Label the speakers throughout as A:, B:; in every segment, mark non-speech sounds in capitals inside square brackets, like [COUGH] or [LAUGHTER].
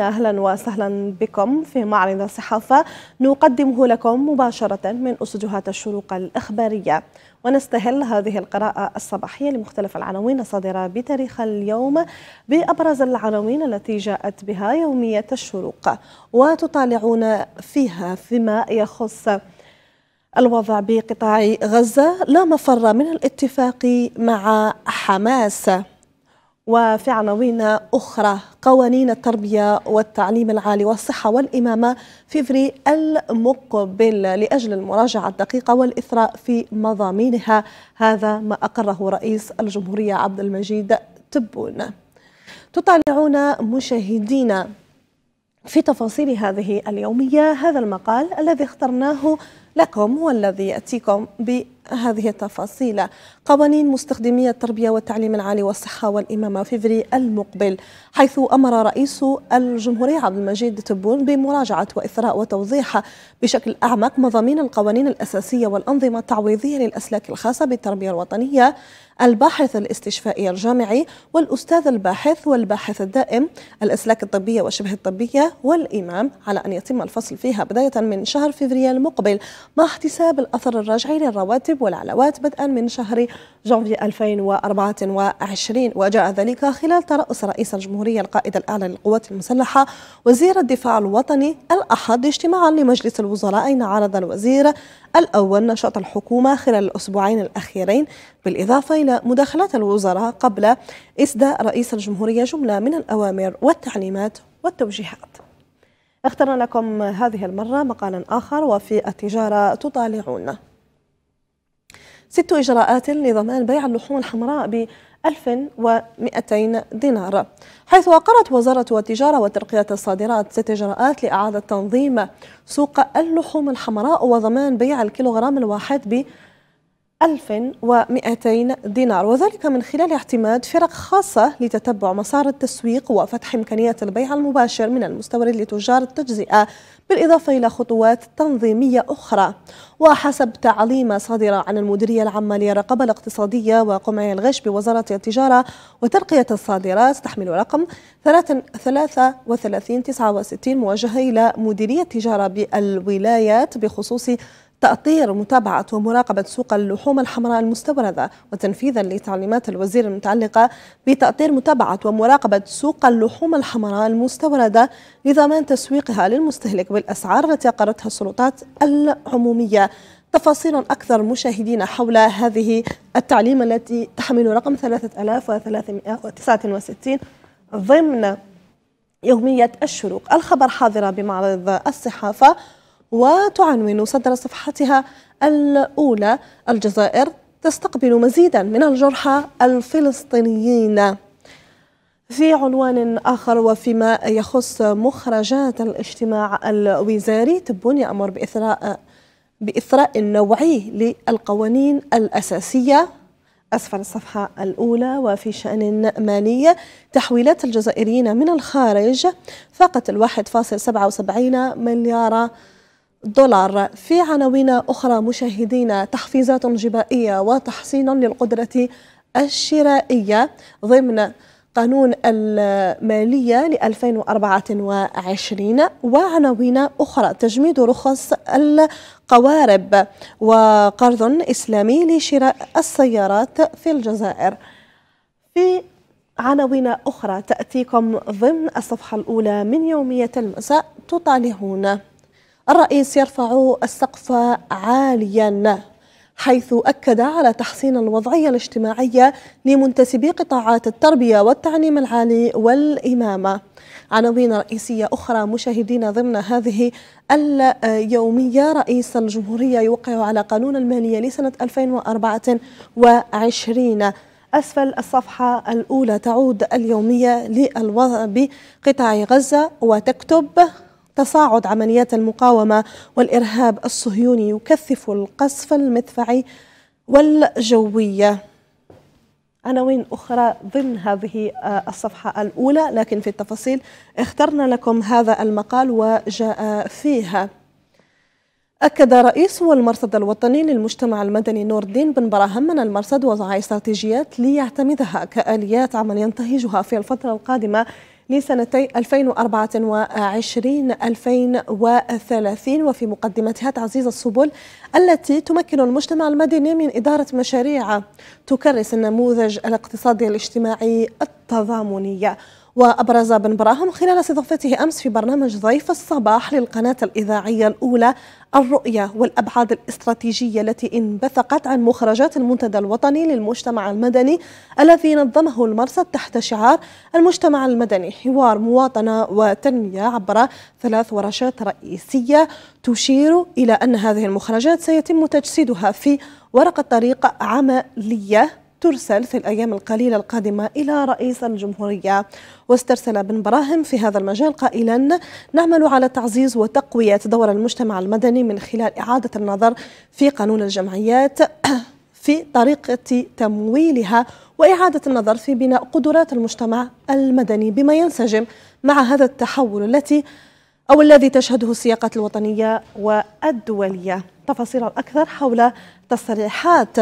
A: اهلا وسهلا بكم في معرض الصحافه نقدمه لكم مباشره من استديوهات الشروق الاخباريه ونستهل هذه القراءه الصباحيه لمختلف العناوين الصادره بتاريخ اليوم بابرز العناوين التي جاءت بها يوميه الشروق وتطالعون فيها فيما يخص الوضع بقطاع غزه لا مفر من الاتفاق مع حماس وفي عناوين أخرى قوانين التربية والتعليم العالي والصحة والإمامة فيفري المقبل لأجل المراجعة الدقيقة والإثراء في مضامينها هذا ما أقره رئيس الجمهورية عبد المجيد تبون تطالعون مشاهدينا في تفاصيل هذه اليومية هذا المقال الذي اخترناه لكم والذي يأتيكم ب هذه التفاصيل قوانين مستخدمي التربية والتعليم العالي والصحة والإمامة فيفري المقبل حيث أمر رئيس الجمهورية عبد المجيد تبون بمراجعة وإثراء وتوضيح بشكل أعمق مضامين القوانين الأساسية والأنظمة التعويضية للأسلاك الخاصة بالتربية الوطنية الباحث الاستشفائي الجامعي والأستاذ الباحث والباحث الدائم الأسلاك الطبية وشبه الطبية والإمام على أن يتم الفصل فيها بداية من شهر فيفري المقبل مع احتساب الأثر الراجعي للرواتب الحلويجب والعلاوات بدءا من شهر جانفي 2024 وجاء ذلك خلال ترأس رئيس الجمهورية القائد الأعلى للقوات المسلحة وزير الدفاع الوطني الأحد اجتماعا لمجلس الوزراء أين عرض الوزير الأول نشاط الحكومة خلال الأسبوعين الأخيرين بالإضافة إلى مداخلات الوزراء قبل إسداء رئيس الجمهورية جملة من الأوامر والتعليمات والتوجيهات اخترنا لكم هذه المرة مقالا آخر وفي التجارة تطالعون ست إجراءات لضمان بيع اللحوم الحمراء ب 1200 دينار حيث أقرت وزارة التجارة وترقية الصادرات ست إجراءات لإعادة تنظيم سوق اللحوم الحمراء وضمان بيع الكيلوغرام الواحد ب 1200 دينار وذلك من خلال اعتماد فرق خاصة لتتبع مسار التسويق وفتح إمكانيات البيع المباشر من المستورد لتجار التجزئة بالإضافة إلى خطوات تنظيمية أخرى وحسب تعليم صادرة عن المديرية العامة للرقابة الاقتصادية وقمع الغش بوزارة التجارة وترقية الصادرات تحمل رقم 3369 موجهة إلى مديرية التجارة بالولايات بخصوص تأطير متابعة ومراقبة سوق اللحوم الحمراء المستوردة وتنفيذا لتعليمات الوزير المتعلقة بتأطير متابعة ومراقبة سوق اللحوم الحمراء المستوردة لضمان تسويقها للمستهلك بالأسعار التي أقرتها السلطات العمومية تفاصيل أكثر مشاهدين حول هذه التعليم التي تحمل رقم 3369 ضمن يومية الشروق الخبر حاضرة بمعرض الصحافة وتعنون صدر صفحتها الأولى الجزائر تستقبل مزيدا من الجرحى الفلسطينيين في عنوان آخر وفيما يخص مخرجات الاجتماع الوزاري تبون يأمر بإثراء بإثراء نوعي للقوانين الأساسية أسفل الصفحة الأولى وفي شأن مالي تحويلات الجزائريين من الخارج فاقت الواحد فاصل سبعة وسبعين مليار دولار في عناوين أخرى مشاهدين تحفيزات جبائية وتحصين للقدرة الشرائية ضمن قانون المالية ل 2024 وعناوين أخرى تجميد رخص القوارب وقرض إسلامي لشراء السيارات في الجزائر في عناوين أخرى تأتيكم ضمن الصفحة الأولى من يومية المساء تطالعون الرئيس يرفع السقف عاليا حيث أكد على تحسين الوضعية الاجتماعية لمنتسبي قطاعات التربية والتعليم العالي والإمامة عناوين رئيسية أخرى مشاهدين ضمن هذه اليومية رئيس الجمهورية يوقع على قانون المالية لسنة 2024 أسفل الصفحة الأولى تعود اليومية للوضع بقطاع غزة وتكتب تصاعد عمليات المقاومة والإرهاب الصهيوني يكثف القصف المدفعي والجوية عناوين أخرى ضمن هذه آه، الصفحة الأولى لكن في التفاصيل اخترنا لكم هذا المقال وجاء فيها أكد رئيس المرصد الوطني للمجتمع المدني نور الدين بن براهم أن المرصد وضع استراتيجيات ليعتمدها كآليات عمل ينتهجها في الفترة القادمة لسنتي 2024 2030 وفي مقدمتها تعزيز السبل التي تمكن المجتمع المدني من إدارة مشاريع تكرس النموذج الاقتصادي الاجتماعي التضامني وأبرز بن براهم خلال استضافته أمس في برنامج ضيف الصباح للقناة الإذاعية الأولى الرؤية والأبعاد الاستراتيجية التي انبثقت عن مخرجات المنتدى الوطني للمجتمع المدني الذي نظمه المرصد تحت شعار المجتمع المدني حوار مواطنة وتنمية عبر ثلاث ورشات رئيسية تشير إلى أن هذه المخرجات سيتم تجسيدها في ورقة طريق عملية ترسل في الأيام القليلة القادمة إلى رئيس الجمهورية واسترسل بن براهم في هذا المجال قائلا نعمل على تعزيز وتقوية دور المجتمع المدني من خلال إعادة النظر في قانون الجمعيات [CLEARS THROAT] في طريقة تمويلها وإعادة النظر في بناء قدرات المجتمع المدني بما ينسجم مع هذا التحول التي [CLEARS THROAT] أو الذي تشهده السياقات الوطنية والدولية تفاصيل أكثر حول تصريحات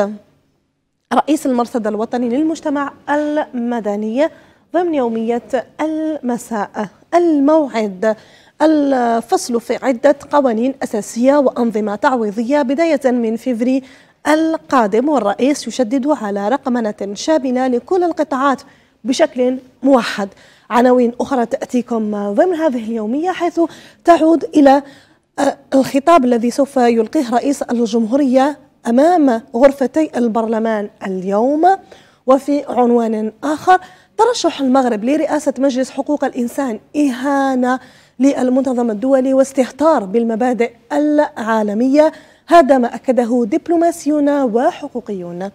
A: رئيس المرصد الوطني للمجتمع المدني ضمن يومية المساء الموعد الفصل في عدة قوانين أساسية وأنظمة تعويضية بداية من فبراير القادم والرئيس يشدد على رقمنة شاملة لكل القطاعات بشكل موحد عناوين أخرى تأتيكم ضمن هذه اليومية حيث تعود إلى آه، الخطاب الذي سوف يلقيه رئيس الجمهورية أمام غرفتي البرلمان اليوم وفي عنوان آخر ترشح المغرب لرئاسة مجلس حقوق الإنسان إهانة للمنتظم الدولي واستهتار بالمبادئ العالمية هذا ما أكده دبلوماسيون وحقوقيون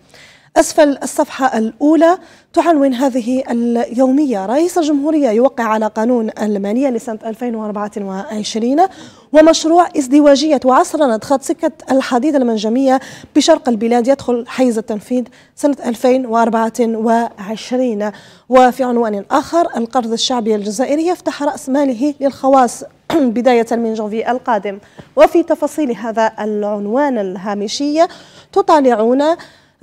A: أسفل الصفحة الأولى تعنون هذه اليومية رئيس الجمهورية يوقع على قانون المالية لسنة 2024 ومشروع ازدواجية وعصرنة خط سكة الحديد المنجمية بشرق البلاد يدخل حيز التنفيذ سنة 2024 وفي عنوان آخر القرض الشعبي الجزائري يفتح رأس ماله للخواص [CLEARS THROAT] بداية من جوفي القادم وفي تفاصيل هذا العنوان الهامشية تطالعون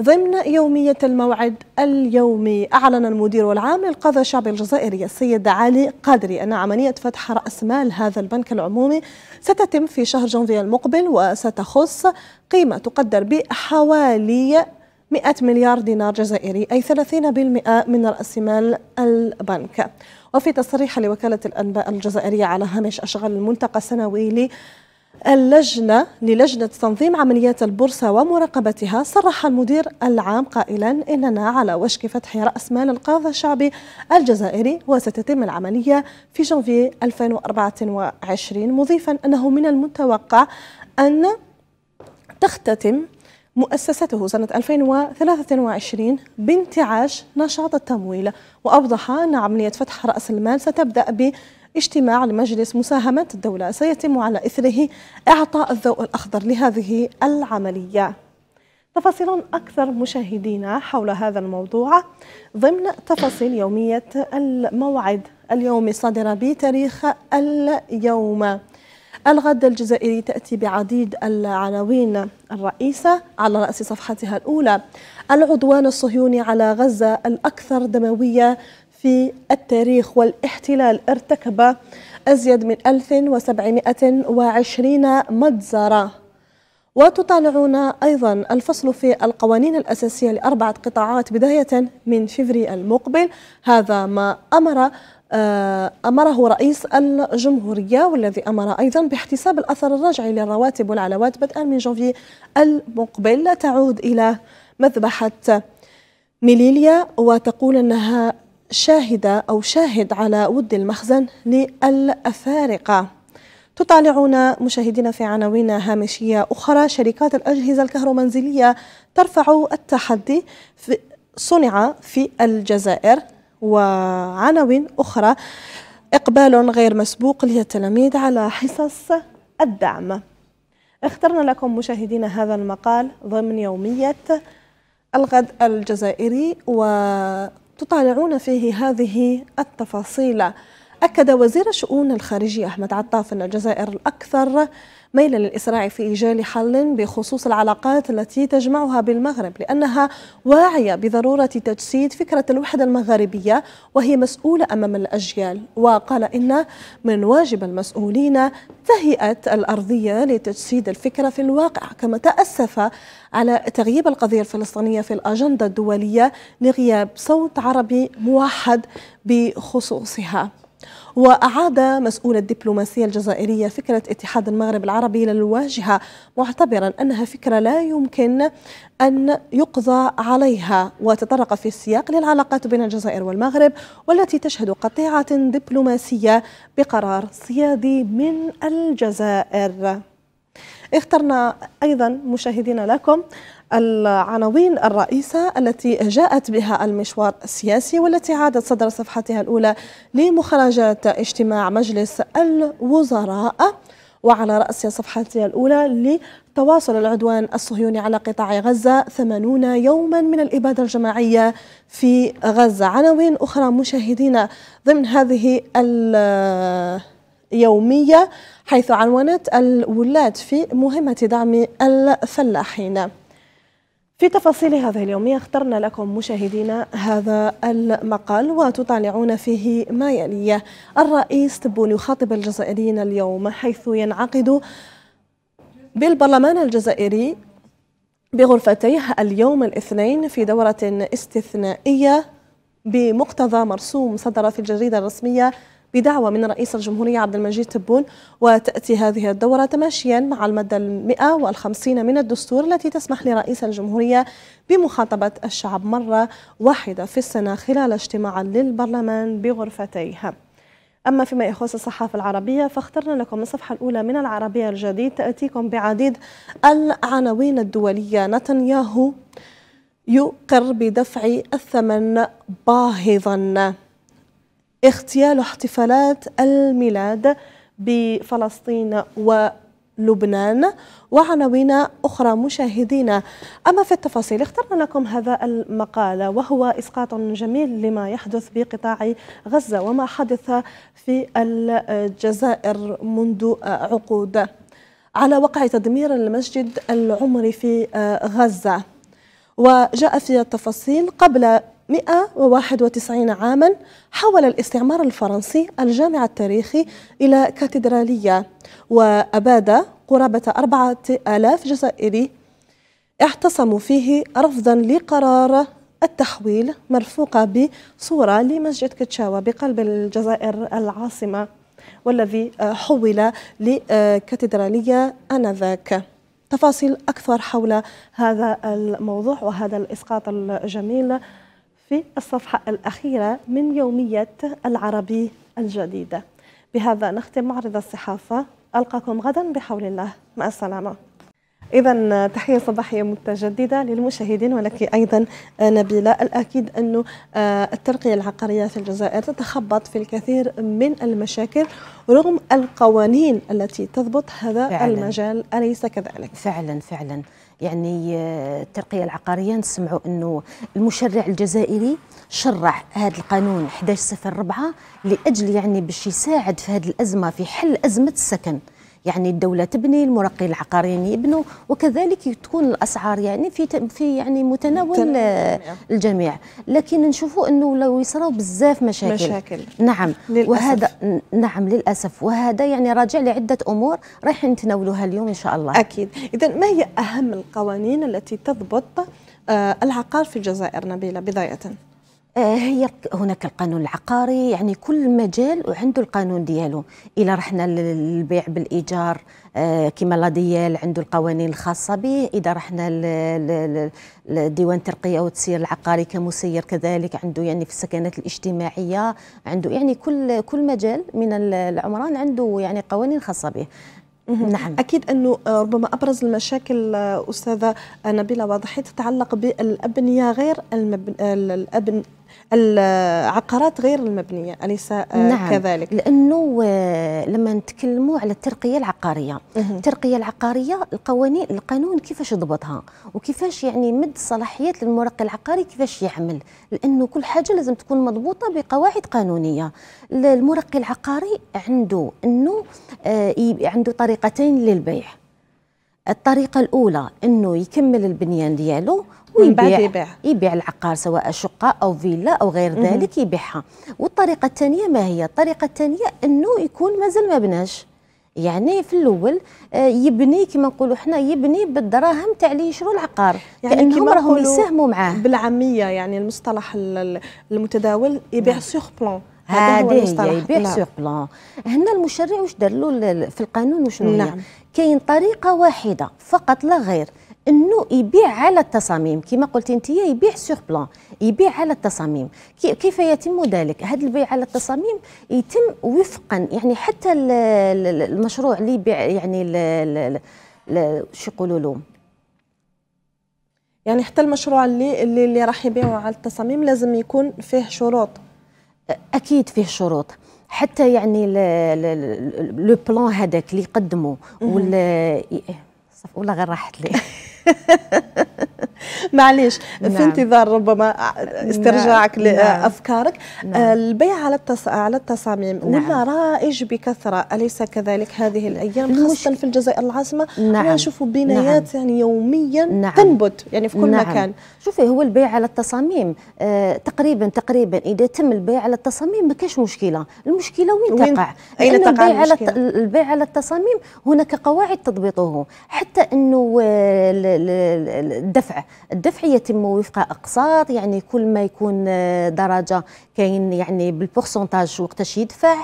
A: ضمن يومية الموعد اليومي أعلن المدير العام للقضاء الشعبي الجزائري السيد علي قادري أن عملية فتح رأس مال هذا البنك العمومي ستتم في شهر جانفي المقبل وستخص قيمة تقدر بحوالي 100 مليار دينار جزائري أي 30% من رأس مال البنك وفي تصريح لوكالة الأنباء الجزائرية على هامش أشغال الملتقى السنوي اللجنة للجنة تنظيم عمليات البورصة ومراقبتها صرح المدير العام قائلا إننا على وشك فتح رأس مال القاضي الشعبي الجزائري وستتم العملية في جانفي 2024 مضيفا أنه من المتوقع أن تختتم مؤسسته سنة 2023 بانتعاش نشاط التمويل وأوضح أن عملية فتح رأس المال ستبدأ ب اجتماع لمجلس مساهمات الدولة سيتم على إثره إعطاء الضوء الأخضر لهذه العملية تفاصيل أكثر مشاهدينا حول هذا الموضوع ضمن تفاصيل يومية الموعد اليوم الصادرة بتاريخ اليوم الغد الجزائري تأتي بعديد العناوين الرئيسة على رأس صفحتها الأولى العدوان الصهيوني على غزة الأكثر دموية في التاريخ والاحتلال ارتكب أزيد من 1720 مجزرة وتطالعون أيضا الفصل في القوانين الأساسية لأربعة قطاعات بداية من فبراير المقبل هذا ما أمر آه، أمره رئيس الجمهورية والذي أمر أيضا باحتساب الأثر الرجعي للرواتب والعلاوات بدءا من جوفي المقبل تعود إلى مذبحة ميليليا وتقول أنها شاهدة أو شاهد على ود المخزن للأفارقة تطالعون مشاهدينا في عناوين هامشية أخرى شركات الأجهزة الكهرومنزلية ترفع التحدي في صنع في الجزائر وعناوين أخرى إقبال غير مسبوق للتلاميذ على حصص الدعم اخترنا لكم مشاهدينا هذا المقال ضمن يومية الغد الجزائري و تطالعون فيه هذه التفاصيل أكد وزير الشؤون الخارجية أحمد عطاف أن الجزائر الأكثر ميلا للإسراع في إيجاد حل بخصوص العلاقات التي تجمعها بالمغرب لأنها واعية بضرورة تجسيد فكرة الوحدة المغاربية وهي مسؤولة أمام الأجيال وقال إن من واجب المسؤولين تهيئة الأرضية لتجسيد الفكرة في الواقع كما تأسف على تغييب القضية الفلسطينية في الأجندة الدولية لغياب صوت عربي موحد بخصوصها وأعاد مسؤول الدبلوماسية الجزائرية فكرة اتحاد المغرب العربي للواجهة معتبرا أنها فكرة لا يمكن أن يقضى عليها وتطرق في السياق للعلاقات بين الجزائر والمغرب والتي تشهد قطيعة دبلوماسية بقرار سيادي من الجزائر اخترنا أيضا مشاهدينا لكم العناوين الرئيسة التي جاءت بها المشوار السياسي والتي عادت صدر صفحتها الأولى لمخرجات اجتماع مجلس الوزراء وعلى رأس صفحتها الأولى لتواصل العدوان الصهيوني على قطاع غزة 80 يوما من الإبادة الجماعية في غزة عناوين أخرى مشاهدينا ضمن هذه يومية حيث عنونت الولاد في مهمة دعم الفلاحين في تفاصيل هذه اليومية اخترنا لكم مشاهدينا هذا المقال وتطالعون فيه ما يلي الرئيس تبون يخاطب الجزائريين اليوم حيث ينعقد بالبرلمان الجزائري بغرفتيه اليوم الاثنين في دورة استثنائية بمقتضى مرسوم صدر في الجريدة الرسمية بدعوة من رئيس الجمهورية عبد المجيد تبون وتأتي هذه الدورة تماشيا مع المادة 150 من الدستور التي تسمح لرئيس الجمهورية بمخاطبة الشعب مرة واحدة في السنة خلال اجتماع للبرلمان بغرفتيها أما فيما يخص الصحافة العربية فاخترنا لكم الصفحة الأولى من العربية الجديد تأتيكم بعديد العناوين الدولية نتنياهو يقر بدفع الثمن باهظا اغتيال احتفالات الميلاد بفلسطين ولبنان وعناوين أخرى مشاهدينا أما في التفاصيل اخترنا لكم هذا المقال وهو إسقاط جميل لما يحدث بقطاع غزة وما حدث في الجزائر منذ عقود على وقع تدمير المسجد العمري في غزة وجاء في التفاصيل قبل 191 عاما حول الاستعمار الفرنسي الجامع التاريخي إلى كاتدرالية وأباد قرابة 4000 جزائري اعتصموا فيه رفضا لقرار التحويل مرفوقة بصورة لمسجد كتشاوا بقلب الجزائر العاصمة والذي آه، حول لكاتدرالية آنذاك تفاصيل أكثر حول هذا الموضوع وهذا الإسقاط الجميل في الصفحة الأخيرة من يومية العربي الجديدة بهذا نختم معرض الصحافة ألقاكم غدا بحول الله مع السلامة إذا تحية صباحية متجددة للمشاهدين ولك أيضا نبيلة الأكيد أن آه، الترقية العقارية في الجزائر تتخبط في الكثير من المشاكل رغم القوانين التي تضبط هذا فعلا. المجال أليس كذلك؟ فعلا فعلا
B: يعني آه، الترقيه العقاريه نسمعوا انه المشرع الجزائري شرع هذا القانون 1104 لاجل يعني باش يساعد في هذه الازمه في حل ازمه السكن يعني الدولة تبني المرقي العقاريين يبنوا وكذلك تكون الأسعار يعني في في يعني متناول الجميع لكن نشوفوا أنه لو يصراو بزاف مشاكل مشاكل نعم للأسف. وهذا نعم للأسف وهذا يعني راجع لعدة أمور رايحين نتناولوها اليوم إن شاء الله أكيد إذا ما هي أهم
A: القوانين التي تضبط آه، العقار في الجزائر نبيلة بداية آه،
B: هي هناك القانون العقاري يعني كل مجال وعنده القانون ديالو الا رحنا للبيع بالايجار آه، كما لا ديال عنده القوانين الخاصه به اذا رحنا لديوان الترقيه والتسيير العقاري كمسير كذلك عنده يعني في السكنات الاجتماعيه عنده يعني كل كل مجال من العمران عنده
A: يعني قوانين خاصه به نعم اكيد انه آه، ربما ابرز المشاكل استاذه نبيله واضحي تتعلق بالابنيه غير المبن... الابن العقارات غير المبنيه اليس آه، نعم كذلك
B: لانه آه، لما نتكلموا على الترقيه العقاريه الترقيه العقاريه القوانين القانون كيفاش يضبطها وكيفاش يعني مد صلاحيات للمرقي العقاري كيفاش يعمل لانه كل حاجه لازم تكون مضبوطه بقواعد قانونيه المرقي العقاري عنده انه آه، عنده طريقتين للبيع الطريقة الأولى أنه يكمل البنيان ديالو ويبيع يبيع. يبيع العقار سواء شقه او فيلا او غير ذلك يبيعها والطريقه الثانيه ما هي الطريقه الثانيه انه يكون مازال ما بناش يعني في الاول آه، يبني كما نقولوا حنا يبني بالدراهم تاع اللي يشروا العقار يعني كما راهم يساهموا معاه
A: بالعاميه يعني المصطلح المتداول يبيع سيغ نعم. بلون هذا هو يبيع سيغ بلون هنا المشرع واش
B: دار له في القانون وشنو نعم. كاين طريقه واحده فقط لا غير انه يبيع على التصاميم كما قلتي انت يبيع سور بلان يبيع على التصاميم كيف يتم ذلك هذا البيع على التصاميم يتم وفقا يعني حتى المشروع اللي يبيع يعني شو يقولوا له
A: يعني حتى المشروع اللي اللي, اللي راح يبيعه على التصاميم لازم يكون فيه شروط اكيد فيه شروط حتى يعني
B: لو بلان هذاك اللي يقدمه ولا إيه، والله غير راحت لي [LAUGHS] [LAUGHS]
A: معليش نعم. في انتظار ربما نعم، استرجاعك نعم. لافكارك نعم. آه، البيع على التص... على التصاميم نعم. ولا رائج بكثره اليس كذلك هذه الايام خاصه في الجزائر العاصمه نعم. نشوف نعم. بنايات نعم. يعني يوميا نعم. تنبت يعني في كل نعم. مكان شوفي هو البيع على التصاميم آه تقريبا
B: تقريبا اذا تم البيع على التصاميم ما كاش مشكله المشكله وين, وين تقع اين تقع البيع المشكلة؟ على البيع على التصاميم هناك قواعد تضبطه حتى انه آه، الدفع الدفع يتم وفق اقساط يعني كل ما يكون آه، درجه كاين يعني بالبورسونتاج وقتاش يدفع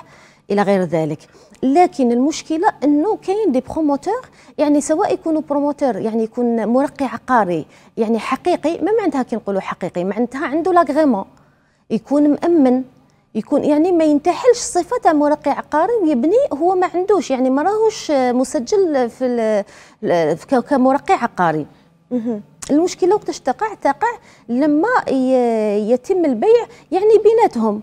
B: الى غير ذلك لكن المشكله انه كاين دي بروموتور يعني سواء يكونوا بروموتور يعني يكون مرقي عقاري يعني حقيقي ما معناتها كي نقولوا حقيقي معناتها عنده لاغريمون يكون مامن يكون يعني ما ينتحلش صفه تاع مرقع عقاري ويبني هو ما عندوش يعني ما راهوش مسجل في كمرقع عقاري المشكله وقتاش تقع تقع لما يتم البيع يعني بيناتهم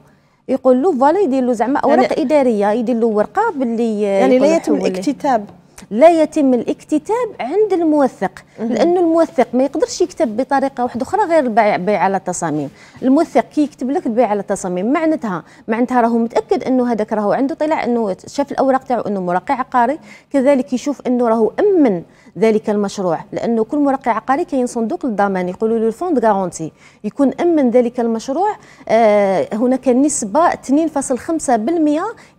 B: يقول له فالي يدير له زعما اوراق يعني اداريه يدير له ورقه باللي يعني لا يتم الاكتتاب لا يتم الاكتتاب عند الموثق لانه الموثق ما يقدرش يكتب بطريقه واحده اخرى غير البيع على التصاميم الموثق كي يكتب لك البيع على التصاميم معناتها معناتها راهو متاكد انه هذاك راهو عنده طلع انه شاف الاوراق تاعو انه مرقع عقاري كذلك يشوف انه راهو امن ذلك المشروع لانه كل مرقع عقاري كاين صندوق للضمان يقولوا له الفوند غارونتي يكون امن ذلك المشروع آه هناك نسبه 2.5%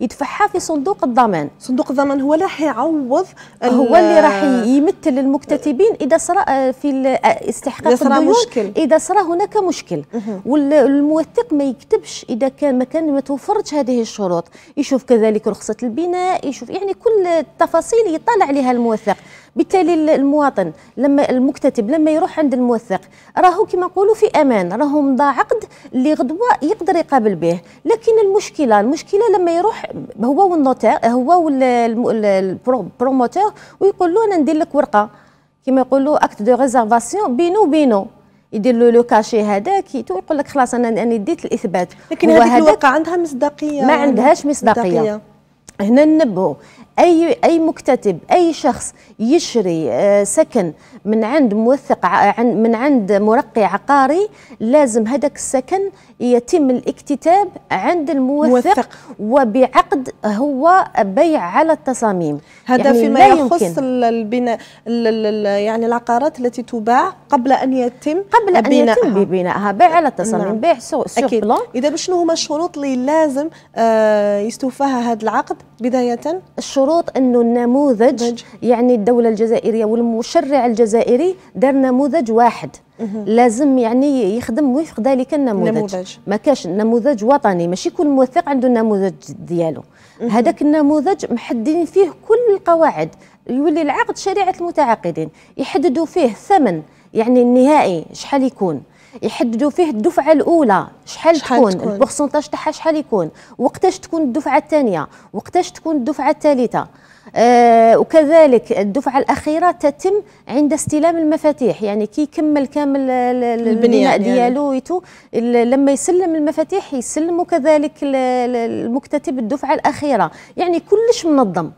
B: يدفعها في صندوق الضمان صندوق الضمان هو اللي راح يعوض هو اللي راح يمثل المكتتبين اذا صرا آه، في آه، استحقاق اذا صار مشكل. اذا صرا هناك مشكل والموثق ما يكتبش اذا كان ما كان ما توفرتش هذه الشروط يشوف كذلك رخصه البناء يشوف يعني كل التفاصيل يطلع عليها الموثق بالتالي المواطن لما المكتتب لما يروح عند الموثق راهو كما نقولوا في امان راهو مضى عقد اللي غدوه يقدر يقابل به لكن المشكله المشكله لما يروح هو والنوتير هو والبروموتور ويقول له انا ندير لك ورقه كما يقولوا اكت دو ريزرفاسيون بينو بينو يدير له لو كاشي هذاك يقول لك خلاص انا انا ديت الاثبات لكن هذه الورقه
A: عندها مصداقيه ما عندهاش مصداقيه
B: هنا ننبهوا اي اي مكتتب اي شخص يشري آه، سكن من عند موثق من عند مرقي عقاري لازم هذاك السكن يتم الاكتتاب عند الموثق, موثق. وبعقد هو بيع على التصاميم هذا يعني فيما يخص
A: البناء يعني العقارات التي تباع قبل ان يتم قبل ان بناءها. يتم ببنائها بيع على التصاميم نعم. بيع سو اكيد اذا شنو هما الشروط اللي لازم آه يستوفاها هذا العقد بدايه
B: الشروط انه النموذج يعني الدوله الجزائريه والمشرع الجزائري دار نموذج واحد لازم يعني يخدم وفق ذلك النموذج نموذج. ما كاش نموذج وطني ماشي كل موثق عنده النموذج ديالو هذاك النموذج محددين فيه كل القواعد يولي العقد شريعه المتعاقدين يحددوا فيه الثمن يعني النهائي شحال يكون يحددوا فيه الدفعه الاولى شحال تكون, البورسونتاج تاعها شحال يكون وقتاش تكون الدفعه الثانيه وقتاش تكون الدفعه الثالثه آه، وكذلك الدفعه الاخيره تتم عند استلام المفاتيح يعني كي يكمل كامل البناء يعني. ديالو يعني. لما يسلم المفاتيح يسلموا كذلك المكتتب الدفعه الاخيره يعني كلش منظم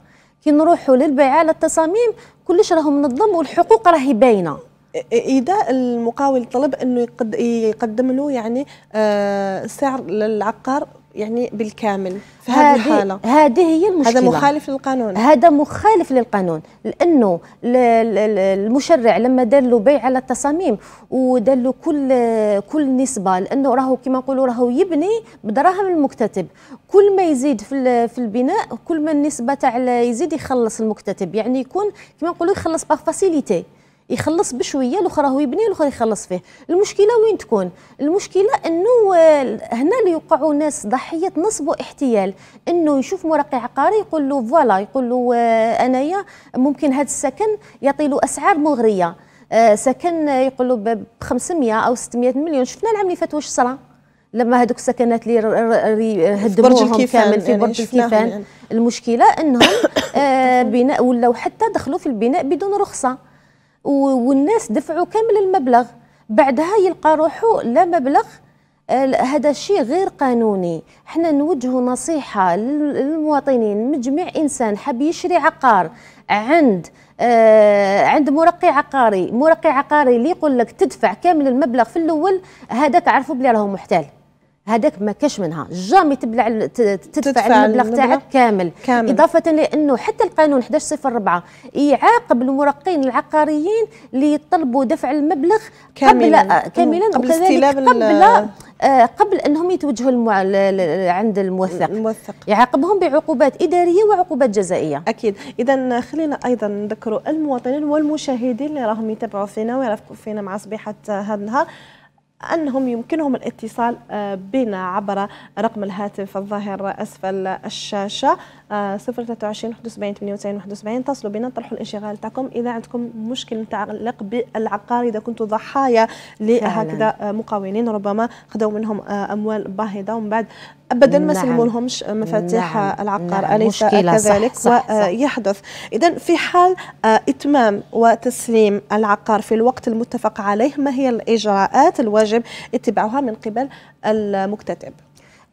A: كي نروحوا للبيع على التصاميم كلش راهو منظم والحقوق راهي باينه اذا المقاول طلب انه يقدم له يعني آه، سعر للعقار يعني بالكامل في هذه الحاله
B: هذه هي المشكله هذا مخالف للقانون هذا مخالف للقانون لانه المشرع لما دار له بيع على التصاميم ودار له كل كل نسبه لانه راهو كما نقولوا راهو يبني بدراهم المكتتب كل ما يزيد في في البناء كل ما النسبه تاع يزيد يخلص المكتتب يعني يكون كما نقولوا يخلص باغ فاسيليتي يخلص بشويه الاخرى هو يبني الاخرى يخلص فيه المشكله وين تكون المشكله انه هنا اللي يوقعوا ناس ضحيه نصب واحتيال انه يشوف مرقي عقاري يقول له فوالا يقول له آه، انايا ممكن هذا السكن يعطي له اسعار مغريه آه، سكن يقول له ب 500 او 600 مليون شفنا العام اللي فات واش صرا لما هذوك السكنات اللي هدموهم كامل في يعني برج الكيفان يعني المشكله انهم آه، [COUGHS] بناء ولاو حتى دخلوا في البناء بدون رخصه والناس دفعوا كامل المبلغ بعدها يلقى روحه لا مبلغ هذا الشيء غير قانوني حنا نوجهوا نصيحة للمواطنين من جميع إنسان حاب يشري عقار عند آه عند مرقي عقاري مرقي عقاري اللي يقول لك تدفع كامل المبلغ في الأول هذاك عرفوا بلي راهو محتال هذاك ما كاش منها جامي تبلع تدفع, تدفع المبلغ تاعك كامل. كامل اضافه لانه حتى القانون 1104 يعاقب المرقين العقاريين اللي يطلبوا دفع المبلغ كاملا قبل كاملا قبل استلام آه، قبل قبل انهم يتوجهوا المع... عند الموثق الموثق يعاقبهم بعقوبات اداريه وعقوبات جزائيه
A: اكيد اذا خلينا ايضا نذكروا المواطنين والمشاهدين اللي راهم يتابعوا فينا ويرافقوا فينا مع صبيحه هذا النهار أنهم يمكنهم الاتصال آه، بنا عبر رقم الهاتف الظاهر أسفل الشاشة 023 71 78 71 تصلوا بنا طرحوا الانشغال تاعكم إذا عندكم مشكل متعلق بالعقار إذا كنتوا ضحايا لهكذا آه، مقاولين ربما خذوا منهم آه، أموال باهظة ومن بعد ابدا ما نعم. مفاتيح نعم. نعم. العقار نعم. اليس كذلك ويحدث اذا في حال آه، اتمام وتسليم العقار في الوقت المتفق عليه ما هي الاجراءات الواجب اتباعها من قبل المكتتب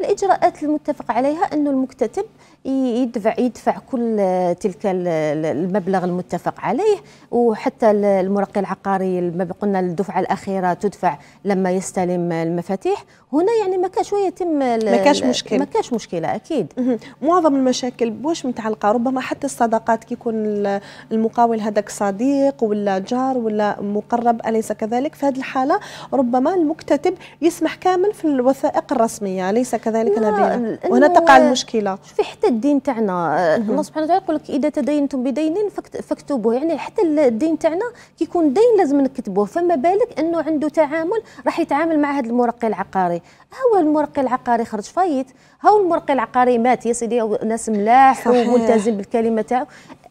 A: الاجراءات المتفق عليها انه المكتتب يدفع يدفع كل
B: آه، تلك المبلغ المتفق عليه وحتى المرقي العقاري قلنا الدفعه الاخيره تدفع لما يستلم المفاتيح هنا يعني ما كانش يتم
A: ما كانش مشكل ما كانش مشكله اكيد معظم المشاكل واش متعلقه ربما حتى الصداقات كيكون المقاول هذاك صديق ولا جار ولا مقرب اليس كذلك في هذه الحاله ربما المكتتب يسمح كامل في الوثائق الرسميه اليس كذلك نبيله وهنا تقع المشكله شوفي حتى الدين تاعنا الله
B: سبحانه وتعالى يقول لك اذا تدينتم بدين فاكتبوه يعني حتى الدين تاعنا كيكون دين لازم نكتبوه فما بالك انه عنده تعامل راح يتعامل مع هذا المرقي العقاري العقاري هو المرقي العقاري خرج فايت هو المرقي العقاري مات يا سيدي ناس ملاح وملتزم بالكلمه تاعو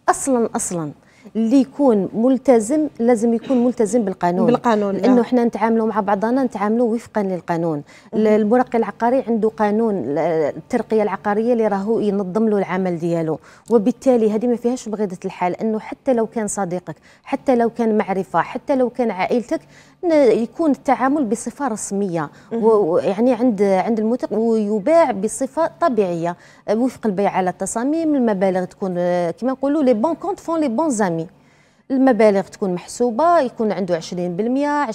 B: اصلا اصلا اللي يكون ملتزم لازم يكون ملتزم بالقانون بالقانون لانه نعم. احنا نتعاملوا مع بعضنا نتعاملوا وفقا للقانون المرقي العقاري عنده قانون الترقيه العقاريه اللي راهو ينظم له العمل ديالو وبالتالي هذه ما فيهاش بغيضه الحال انه حتى لو كان صديقك حتى لو كان معرفه حتى لو كان عائلتك يكون التعامل بصفه رسميه يعني عند عند المتق ويباع بصفه طبيعيه آه، وفق البيع على التصاميم المبالغ تكون آه، كما نقولوا لي بون كونت فون لي بون زامي المبالغ تكون محسوبه يكون عنده 20% 20%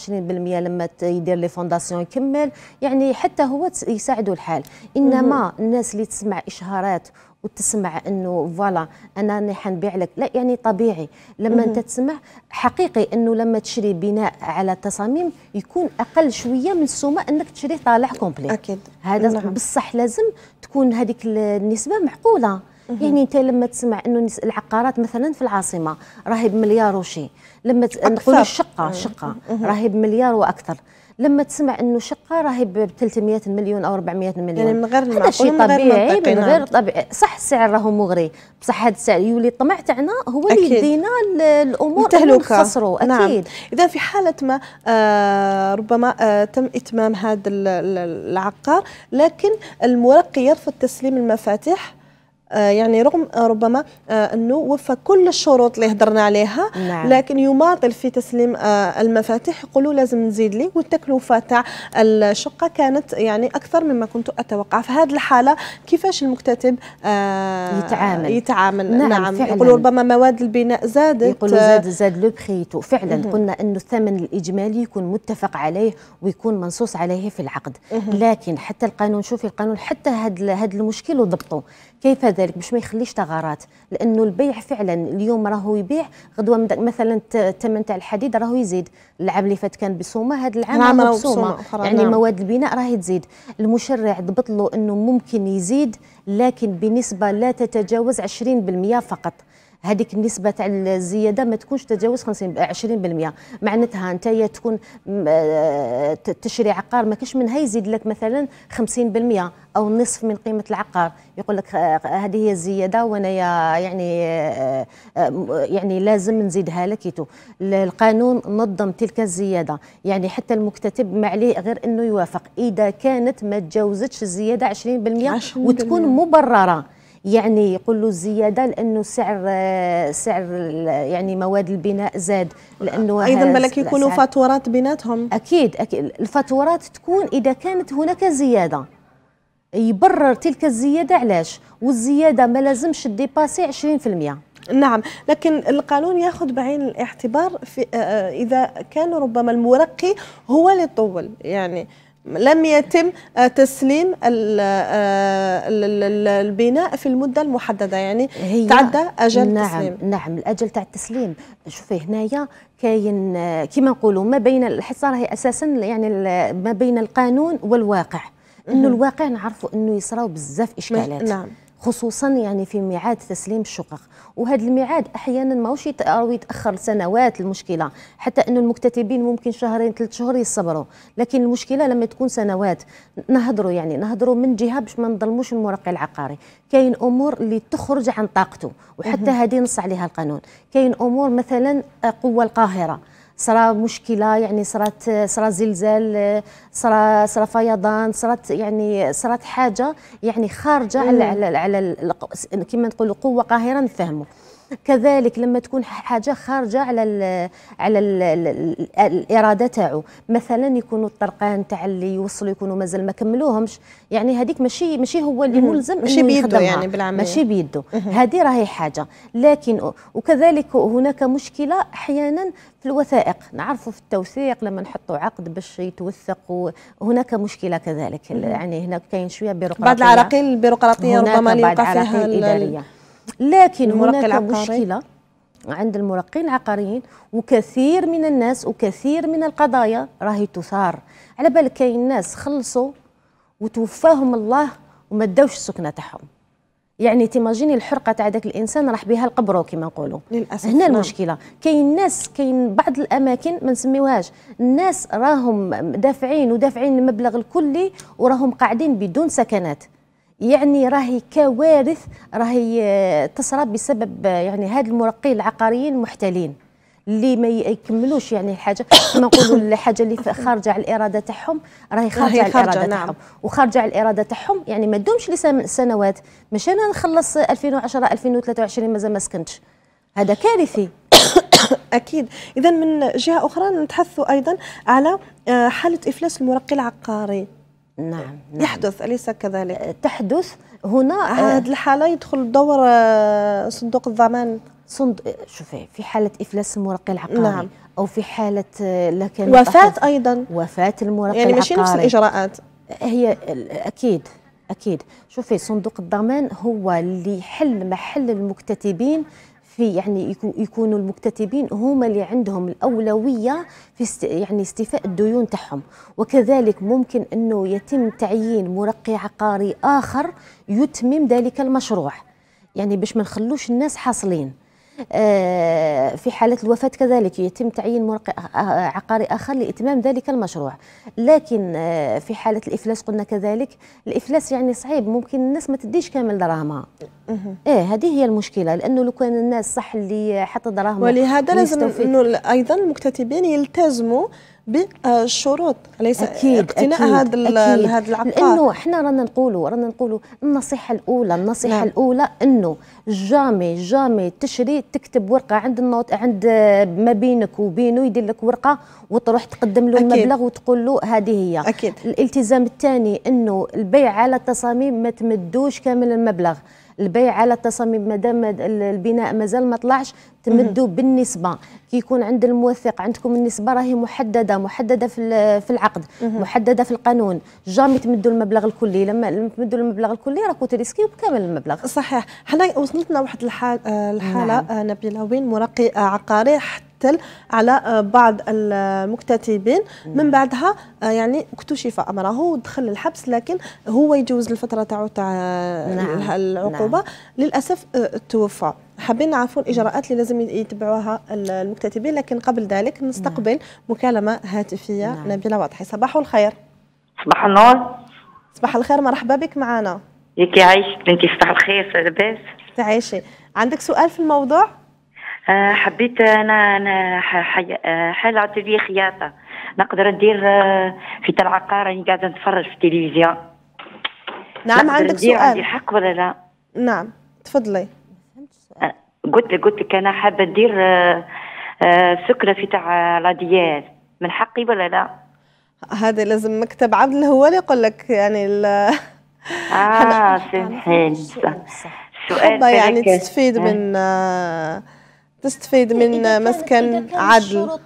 B: لما يدير لي فونداسيون يكمل يعني حتى هو يساعده الحال انما الناس اللي تسمع اشهارات وتسمع انه فوالا انا راني حنبيع لك لا يعني طبيعي لما انت تسمع حقيقي انه لما تشري بناء على تصاميم يكون اقل شويه من السومه انك تشري طالع كومبلي اكيد هذا نعم. بصح لازم تكون هذيك النسبه معقوله يعني انت لما تسمع انه العقارات مثلا في العاصمه راهي بمليار وشي لما نقول الشقه شقه راهي بمليار واكثر لما تسمع انه شقه راهي ب 300 مليون او 400 مليون يعني من غير هذا شيء طبيعي من غير نعم. طبيعي صح السعر راهو مغري بصح هذا السعر يولي
A: الطمع تاعنا
B: هو اللي يدينا
A: الامور اللي نخسروا نعم. اكيد نعم. اذا في حاله ما آه ربما آه تم اتمام هذا العقار لكن المرقي يرفض تسليم المفاتيح آه، يعني رغم آه، ربما آه، أنه وفى كل الشروط اللي هضرنا عليها نعم. لكن يماطل في تسليم المفاتيح يقولوا لازم نزيد لي والتكلفة تاع الشقة كانت يعني أكثر مما كنت أتوقع في هذه الحالة كيفاش المكتتب يتعامل يتعامل نعم, نعم. يقولوا ربما مواد البناء زادت يقولوا زاد زاد لو بريتو فعلا مم. قلنا أنه الثمن
B: الإجمالي يكون متفق عليه ويكون منصوص عليه في العقد مم. لكن حتى القانون شوفي القانون حتى هذا المشكل وضبطه كيف ذلك باش ما يخليش ثغرات لانه البيع فعلا اليوم راهو يبيع غدوه مثلا الثمن تاع الحديد راهو يزيد العام اللي فات كان بصومه هذا العام راهو بصومه يعني نعم. مواد البناء راهي تزيد المشرع ضبط له انه ممكن يزيد لكن بنسبه لا تتجاوز 20% فقط هذيك النسبه تاع الزياده ما تكونش تتجاوز 50 20% معناتها انت تكون آه، تشري عقار ما كاش منها يزيد لك مثلا 50% او نصف من قيمه العقار يقول لك آه، آه، هذه هي الزياده وانا يعني يعني لازم نزيدها لك القانون نظم تلك الزياده يعني حتى المكتتب ما عليه غير انه يوافق اذا كانت ما تجاوزتش الزياده 20%, 20% وتكون مبرره يعني يقول له الزياده لانه سعر آه، سعر يعني مواد البناء زاد لانه ايضا بلك يكونوا فاتورات بيناتهم اكيد اكيد الفاتورات تكون اذا كانت هناك زياده يبرر تلك الزياده علاش والزياده ما لازمش ديباسي
A: 20% نعم لكن القانون ياخذ بعين الاعتبار في آه، آه، اذا كان ربما المرقي هو اللي طول يعني لم يتم تسليم آه، البناء في المدة المحددة يعني هي تعدى أجل نعم تسليم
B: نعم الأجل تاع التسليم شوفي هنايا كاين كما نقولوا ما بين الحصار هي أساسا يعني ما بين القانون والواقع انه الواقع نعرفوا انه يصراو بزاف اشكالات نعم خصوصا يعني في ميعاد تسليم الشقق وهذا الميعاد احيانا ماهوش يتاخر سنوات المشكله حتى انه المكتتبين ممكن شهرين ثلاث شهور يصبروا لكن المشكله لما تكون سنوات نهضروا يعني نهضروا من جهه باش ما نظلموش المرقي العقاري كاين امور اللي تخرج عن طاقته وحتى هذه نص عليها القانون كاين امور مثلا قوه القاهره صرا مشكله يعني صرات صرا زلزال صرا صرا فيضان صرات يعني صرات حاجه يعني خارجه على على على كما نقولوا قوه قاهره نفهموا كذلك لما تكون حاجه خارجه على الـ على الـ الاراده تاعو مثلا يكونوا الطرقان تاع اللي يوصلوا يكونوا مازال ما كملوهمش يعني هذيك ماشي ماشي هو اللي ملزم ماشي بيده يعني بالعمل ماشي بيده هذه راهي حاجه لكن وكذلك هناك مشكله احيانا في الوثائق نعرفوا في التوثيق لما نحطوا عقد باش يتوثق هناك مشكله كذلك يعني هناك كاين شويه بيروقراطيه بعض العراقيل البيروقراطيه ربما اللي يقع فيها الاداريه لكن هناك مشكله عند المرقين العقاريين وكثير من الناس وكثير من القضايا راهي تثار على بال كاين ناس خلصوا وتوفاهم الله وما داوش السكنه تاعهم يعني تيماجيني الحرقه تاع ذاك الانسان راح بها القبرو كما نقولوا هنا نعم. المشكله كاين ناس كاين بعض الاماكن ما نسميوهاش الناس راهم دافعين ودافعين المبلغ الكلي وراهم قاعدين بدون سكنات يعني راهي كوارث راهي آه، تصرى بسبب آه، يعني هاد المرقين العقاريين المحتلين اللي ما يكملوش يعني الحاجه كما نقولوا الحاجه اللي خارجه على الاراده تاعهم راهي خارجه على الاراده نعم. تاعهم وخارجه على الاراده تاعهم يعني ما دومش لسنوات مش انا نخلص 2010 2023 مازال ما
A: سكنتش هذا كارثي [COUGHS] اكيد اذا من جهه اخرى نتحثوا ايضا على آه، حاله افلاس المرقي العقاري نعم, نعم يحدث أليس كذلك؟ أه، تحدث هنا أه. هذه الحالة يدخل دور أه، صندوق
B: الضمان صندوق شوفي في حالة إفلاس المرقي العقاري نعم. أو في حالة لكن وفاه وفاة أيضا وفاة المرقي يعني العقاري يعني ماشي نفس الإجراءات هي أكيد أكيد شوفي صندوق الضمان هو اللي يحل محل المكتتبين في يعني يكونوا المكتتبين هما اللي عندهم الاولويه في يعني استيفاء الديون تاعهم وكذلك ممكن انه يتم تعيين مرقي عقاري اخر يتمم ذلك المشروع يعني باش ما نخلوش الناس حاصلين آه، في حالة الوفاة كذلك يتم تعيين مرقي آه، آه، عقاري آخر لإتمام ذلك المشروع لكن في حالة الإفلاس قلنا كذلك الإفلاس يعني صعيب ممكن الناس ما تديش كامل دراهمها إيه هذه هي المشكلة لأنه لو كان
A: الناس صح اللي حط دراهمها ولهذا لازم أنه أيضا المكتتبين يلتزموا بالشروط ليس أكيد اقتناء هذا هذا العقار لانه احنا رانا
B: نقولوا رانا نقولوا النصيحه الاولى النصيحه نعم. الاولى انه جامي جامي تشري تكتب ورقه عند النوت عند ما بينك وبينه يدير لك ورقه وتروح تقدم له أكيد. المبلغ وتقول له هذه هي أكيد. الالتزام الثاني انه البيع على التصاميم ما تمدوش كامل المبلغ البيع على التصاميم ما دام البناء مازال ما طلعش تمدوا بالنسبه كي يكون عند الموثق عندكم النسبه راهي محدده محدده في في العقد محدده في القانون جامي تمدوا المبلغ الكلي لما
A: تمدوا المبلغ الكلي راكو تريسكيو بكامل المبلغ صحيح حنا وصلتنا واحد الحاله نعم. آه، نبيله وين مرقي آه، عقاري حتى قتل على آه، بعض المكتتبين من بعدها آه، يعني اكتشف امره ودخل للحبس لكن هو يجوز الفتره تاعو تاع آه، نعم. العقوبه نعم. للاسف توفى حابين نعرفوا الاجراءات اللي لازم يتبعوها المكتتبين لكن قبل ذلك نعم. نستقبل نعم. مكالمه هاتفيه نعم. نبيله واضحي صباح الخير
C: صباح النور
A: صباح الخير مرحبا بك معنا ياك عايش بنتي صباح
C: الخير لاباس
A: تعيشي عندك سؤال في
C: الموضوع آه، حبيت انا انا آه، حال عطيت خياطه نقدر ندير آه، في العقار راني قاعده نتفرج في التلفزيون
A: نعم عندك سؤال عندي
C: حق ولا لا نعم تفضلي قلت لك قلت لك انا حابه ندير سكره في تاع لاديال من حقي ولا لا
A: هذا لازم مكتب عبد اللي يقول لك يعني ال اه سمحي
C: السؤال
A: يعني تستفيد من آه تستفيد من مسكن عدل الشروط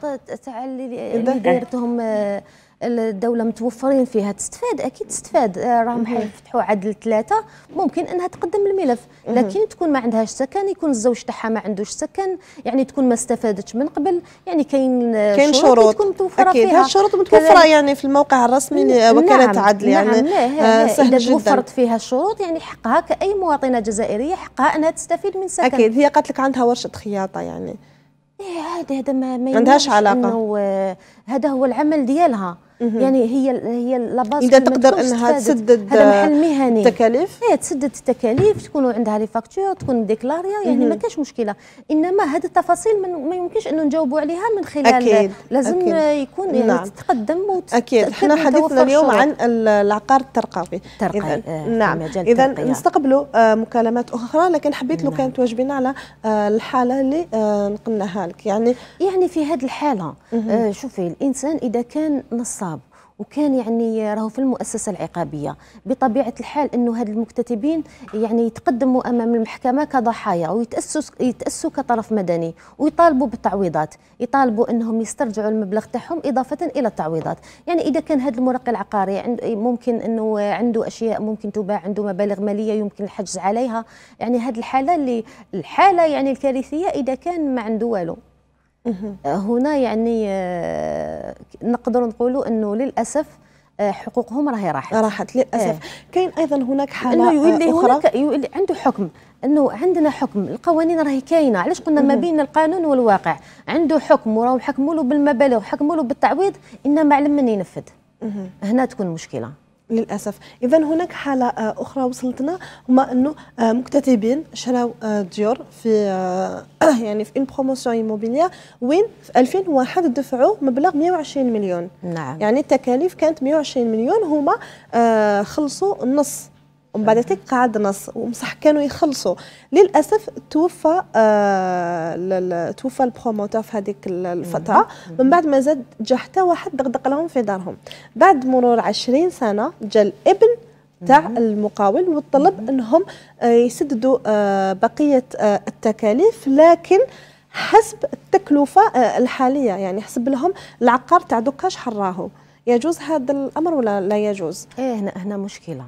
B: تاع اللي دارتهم آه، الدوله متوفرين فيها تستفاد اكيد تستفاد آه، راهم حيفتحوا عدل ثلاثه ممكن انها تقدم الملف لكن تكون ما عندهاش سكن يكون الزوج تاعها ما عندوش سكن يعني تكون ما استفادتش من قبل يعني كاين كاين شروط تكون متوفره اكيد فيها الشروط متوفره يعني في الموقع الرسمي لوكاله نعم عدل نعم، يعني نعم آه سهل اذا توفرت فيها الشروط يعني حقها كاي مواطنه جزائريه حقها انها تستفيد من سكن اكيد هي قالت لك
A: عندها ورشه خياطه يعني
B: إيه، هذا هذا ما عندهاش علاقه آه، هذا هو العمل ديالها يعني هي هي لاباز اذا تقدر انها تسدد هذا محل مهني التكاليف هي إيه، تسدد التكاليف تكون عندها لي فاكتور تكون ديكلاريا يعني ما كاش مشكله انما هذه التفاصيل ما يمكنش انه نجاوبوا عليها من خلال أكيد. لازم أكيد. يكون يعني نعم. تتقدم وت... اكيد احنا حديثنا اليوم عن
A: العقار الترقوي الترقي آه نعم اذا نستقبلوا آه، مكالمات اخرى لكن حبيت لو نعم. كانت واجبين على آه، الحاله اللي آه، نقلناها لك يعني يعني في هذه الحاله شوفي الانسان
B: اذا كان نصاب وكان يعني راهو في المؤسسه العقابيه بطبيعه الحال انه هاد المكتتبين يعني يتقدموا امام المحكمه كضحايا ويتاسسوا يتاسسوا كطرف مدني ويطالبوا بالتعويضات يطالبوا انهم يسترجعوا المبلغ تاعهم اضافه الى التعويضات يعني اذا كان هذا المرقي العقاري ممكن انه عنده اشياء ممكن تباع عنده مبالغ ماليه يمكن الحجز عليها يعني هذه الحاله اللي الحاله يعني الكارثيه اذا كان ما عنده والو هنا يعني آه، نقدر نقولوا انه للاسف آه، حقوقهم راهي راحت راحت للاسف إيه. كاين ايضا هناك حاله انه يولي اخرى هناك يولي عنده حكم انه عندنا حكم القوانين راهي كاينه علاش قلنا ما بين القانون والواقع عنده حكم وراهم حكموا له بالمبالغ وحكموا له بالتعويض
A: انما علم من ينفذ هنا تكون مشكله للاسف اذا هناك حاله آه، اخرى وصلتنا هما انه آه، مكتتبين شراو آه، ديور في [COUGHS] يعني في اون بروموسيون ايموبيليا وين في 2001 دفعوا مبلغ 120 مليون نعم. يعني التكاليف كانت 120 مليون هما خلصوا النص ومن بعد تك قعد نص ومصح كانوا يخلصوا للاسف توفى آه توفى البروموتور في هذيك الفتره من بعد ما زاد جا حتى واحد دقدق لهم في دارهم بعد مرور 20 سنه جا الابن تاع المقاول وطلب انهم آه، يسددوا آه، بقيه آه، التكاليف لكن حسب التكلفه الحاليه يعني حسب لهم العقار تاع دوكا شحال راهو يجوز هذا الامر ولا لا يجوز؟ ايه هنا هنا مشكله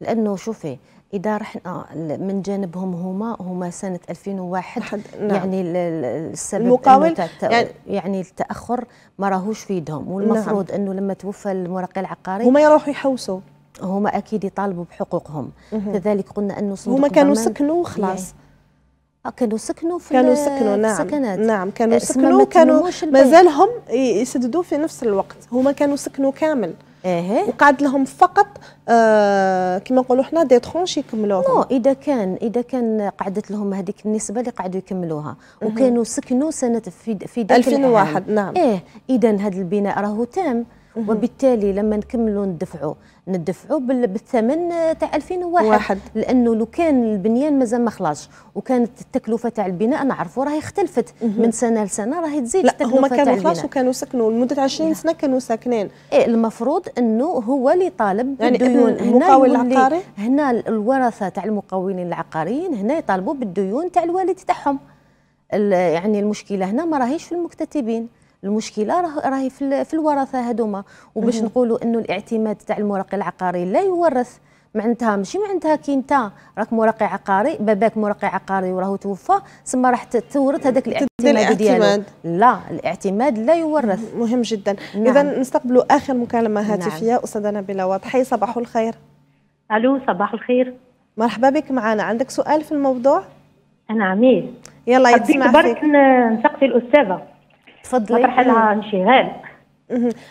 B: لانه شوفي اذا رحنا آه، من جانبهم هما هما سنه 2001 نعم. يعني السبب المقاول يعني-, يعني, التاخر ما راهوش في يدهم والمفروض نعم. انه لما توفى المراقي العقاري هما
A: يروحوا يحوسوا
B: هما اكيد يطالبوا بحقوقهم لذلك كذلك قلنا انه صندوق هما كانوا سكنوا وخلاص آه، كانوا سكنوا
A: في كانوا سكنوا نعم السكنات. نعم كانوا سكنوا كانوا مازال هم يسددوا في نفس الوقت هما كانوا سكنوا كامل اها وقعد لهم فقط آه
B: كما نقولوا حنا دي ترونش يكملوها نو اذا كان اذا كان قعدت لهم هذيك النسبه اللي قعدوا يكملوها وكانوا سكنوا سنه في في 2001 نعم ايه اذا هذا البناء راهو تام وبالتالي لما نكملوا ندفعوا ندفعوا بالثمن تاع 2001 واحد. لانه لو كان البنيان مازال ما خلاص وكانت التكلفه تاع البناء نعرفوا راهي اختلفت من سنه لسنه راهي تزيد التكلفه تاع لا هما كانوا خلاص وكانوا
A: سكنوا لمده 20
B: سنه كانوا ساكنين إيه المفروض انه هو اللي طالب يعني بالديون يعني المقاول العقاري هنا الورثه تاع المقاولين العقاريين هنا يطالبوا بالديون تاع الوالد تاعهم يعني المشكله هنا ما راهيش في المكتتبين المشكله راهي في الورثه هذوما وباش نقولوا انه الاعتماد تاع المراقي العقاري لا يورث معناتها ماشي معناتها كي انت راك مراقي عقاري باباك مراقي عقاري وراه توفى ثم
A: راح تورث هذاك الاعتماد ديالو لا الاعتماد لا يورث مهم جدا نعم. اذا نستقبلوا اخر مكالمه نعم. هاتفيه نعم. استاذه نبيله واضحي صباح الخير الو صباح الخير مرحبا بك معنا عندك سؤال في الموضوع نعم يلا يتسمع فيك برك نسقسي الاستاذه تفضلي نطرح إيه. لها انشغال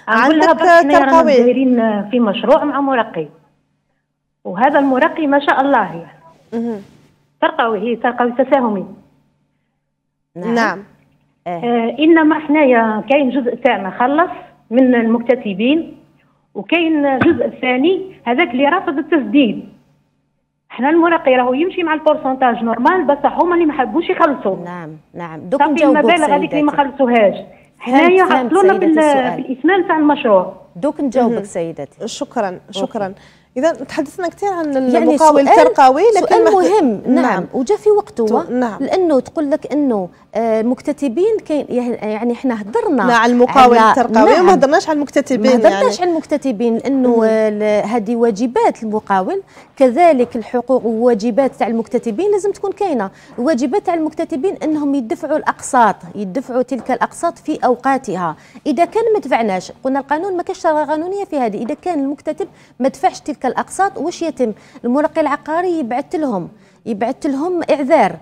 C: عندك تلقاوي دايرين في مشروع مع مرقي وهذا المرقي ما شاء الله يعني ترقوي هي ترقوي تساهمي
A: نعم,
B: نعم. آه, آه، انما حنايا كاين جزء تاعنا خلص من المكتتبين وكاين جزء ثاني هذاك اللي رافض التسديد حنا المراقي راهو يمشي مع البورسونتاج نورمال بس هما اللي ما حبوش يخلصوا نعم نعم دوك نجاوبوا المبالغ هذيك اللي ما خلصوهاش
A: حنايا عطلونا بالاثمان تاع المشروع دوك نجاوبك سيدتي شكرا شكرا اذا تحدثنا كثير عن يعني المقاول الترقاوي لكن سؤال مهم نعم, نعم
B: وجا في وقته نعم. لانه تقول لك انه آه، مكتتبين يعني احنا هضرنا مع المقاول الترقوية نعم. وما هضرناش على المكتتبين ما هضرناش يعني. على المكتتبين لانه هذه واجبات المقاول كذلك الحقوق وواجبات تاع المكتتبين لازم تكون كاينه الواجبات تاع المكتتبين انهم يدفعوا الاقساط يدفعوا تلك الاقساط في اوقاتها اذا كان ما دفعناش قلنا القانون ما كاش قانونيه في هذه اذا كان المكتتب ما دفعش تلك الاقساط واش يتم المرقي العقاري يبعث لهم يبعث لهم اعذار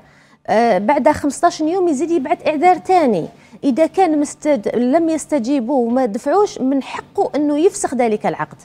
B: آه، بعد 15 يوم يزيد يبعث اعذار ثاني اذا كان مستد... لم يستجيبوا وما دفعوش من حقه انه يفسخ ذلك العقد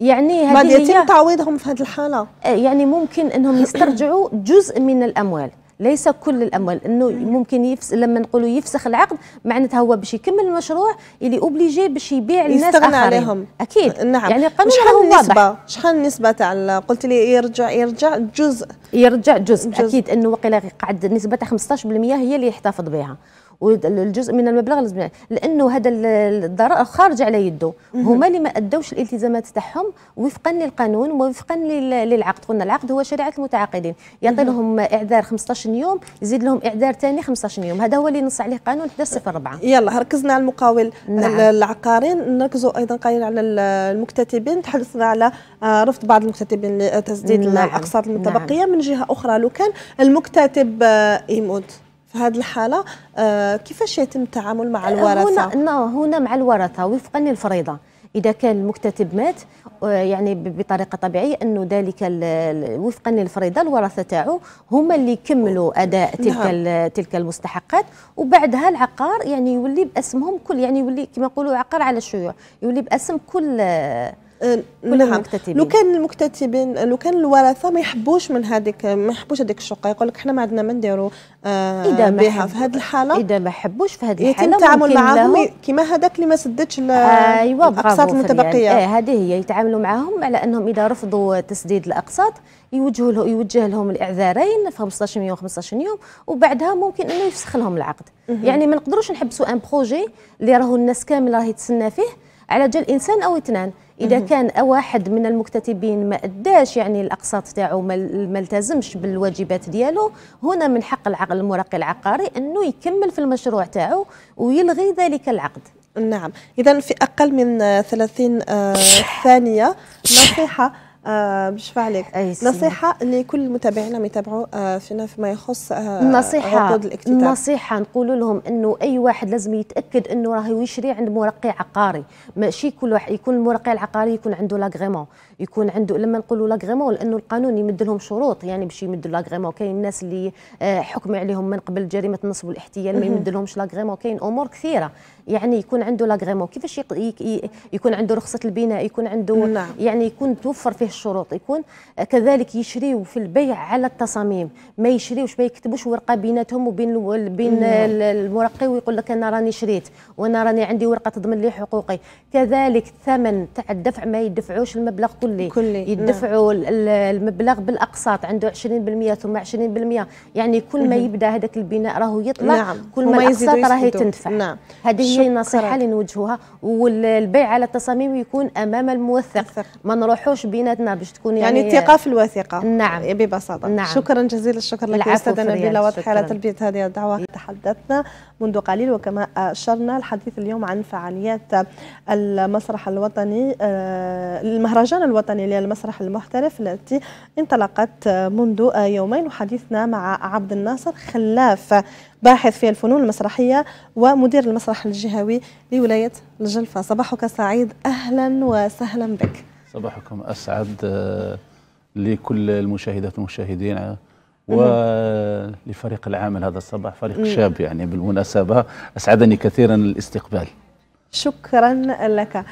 B: يعني هذه يتم
A: تعويضهم في هذه
B: الحاله آه، يعني ممكن انهم يسترجعوا جزء من الاموال ليس كل الاموال انه ممكن يفس لما نقولوا يفسخ العقد معناتها هو باش يكمل المشروع اللي اوبليجي
A: باش يبيع الناس يستغنى آخرين. عليهم اكيد نعم يعني قانون شحال النسبه شحال النسبه تاع قلت لي يرجع يرجع جزء يرجع جزء, جزء. اكيد انه وقيلا قعد نسبه 15%
B: هي اللي يحتفظ بها والجزء من المبلغ لازم لانه هذا الضرائب خارج على يده هما اللي ما ادوش الالتزامات تاعهم وفقا للقانون ووفقا للعقد قلنا العقد هو شريعه المتعاقدين يعطي لهم اعذار 15 يوم يزيد لهم اعذار
A: ثاني 15 يوم هذا هو اللي نص عليه قانون 104 يلا ركزنا على المقاول نعم. العقارين نركزوا ايضا قليلا على المكتتبين تحدثنا على آه، رفض بعض المكتتبين لتسديد نعم. الاقساط المتبقيه نعم. من جهه اخرى لو كان المكتتب آه، يموت في هذه الحالة آه، كيفاش يتم التعامل مع الورثة؟ هنا, هنا مع الورثة
B: وفقا للفريضة إذا كان المكتتب مات آه، يعني بطريقه طبيعيه انه ذلك وفقا للفريضه الورثه تاعو هما اللي يكملوا اداء تلك نعم. تلك المستحقات وبعدها العقار يعني يولي باسمهم كل يعني يولي كما يقولوا عقار على
A: الشيوع يولي باسم كل آه، كل نعم. مكتتبين لو كان المكتتبين لو كان الورثه ما يحبوش من هذيك ما يحبوش هذيك الشقه يقول لك حنا ما عندنا ما نديروا آه اذا ما بها في هذه الحاله اذا ما حبوش في هذه الحاله يتم التعامل معاهم كيما هذاك اللي ما سددش ايوا الاقساط المتبقيه يعني. آه
B: هذه هي يتعاملوا معاهم على انهم اذا رفضوا تسديد الاقساط يوجه له يوجه لهم الاعذارين في 15 يوم 15 يوم وبعدها ممكن انه يفسخ لهم العقد يعني ما نقدروش نحبسوا ان بروجي اللي راهو الناس كامل راهي تسنى فيه على جال انسان او اثنان اذا كان واحد من المكتتبين ما اداش يعني الاقساط تاعو ما التزمش بالواجبات ديالو هنا من حق العقل المراقي
A: العقاري انه يكمل في المشروع تاعو ويلغي ذلك العقد نعم اذا في اقل من 30 آه، ثانيه نصيحه آه بشفع عليك نصيحه لكل متابعينا ما يتابعوا آه، فينا فيما يخص آه، نصيحه عقود الاكتتاب
B: نصيحه نقول لهم انه اي واحد لازم يتاكد انه راه يشري عند مرقي عقاري ماشي كل واحد يكون المرقي العقاري يكون عنده لاغريمون يكون عنده لما نقولوا لاغريمون لانه القانون يمد لهم شروط يعني باش يمدوا لاغريمون كاين الناس اللي آه، حكم عليهم من قبل جريمه النصب والاحتيال ما يمد لهمش لاغريمون كاين امور كثيره يعني يكون عنده لاغريمون كيفاش يكون عنده رخصه البناء يكون عنده نعم. يعني يكون توفر فيه الشروط يكون آه، كذلك يشريو في البيع على التصاميم ما يشريوش ما يكتبوش ورقه بيناتهم وبين بين نعم. المرقي ويقول لك انا راني شريت وانا راني عندي ورقه تضمن لي حقوقي كذلك الثمن تاع الدفع ما يدفعوش المبلغ كلي, كلي. نعم. يدفعوا نعم. المبلغ بالاقساط عنده 20% ثم 20% يعني كل ما يبدا هذاك البناء راهو يطلع نعم. كل ما الاقساط راهي تندفع نعم. هذه هي النصيحه اللي نوجهوها والبيع على التصاميم يكون امام الموثق مفر. ما نروحوش بيناتنا باش تكون يعني يعني الثقه في
A: الوثيقه نعم ببساطه نعم. شكرا جزيلا الشكر لك استاذه نبيله واضحه على تلبيه هذه الدعوه إيه. تحدثنا منذ قليل وكما اشرنا الحديث اليوم عن فعاليات المسرح الوطني آه، المهرجان الوطني الوطني للمسرح المحترف التي انطلقت منذ يومين وحديثنا مع عبد الناصر خلاف باحث في الفنون المسرحية ومدير المسرح الجهوي لولاية الجلفة صباحك سعيد أهلا وسهلا بك
D: صباحكم أسعد آه، لكل المشاهدات والمشاهدين آه، ولفريق آه، العمل هذا الصباح فريق شاب يعني بالمناسبة أسعدني كثيرا الاستقبال
A: شكرا لك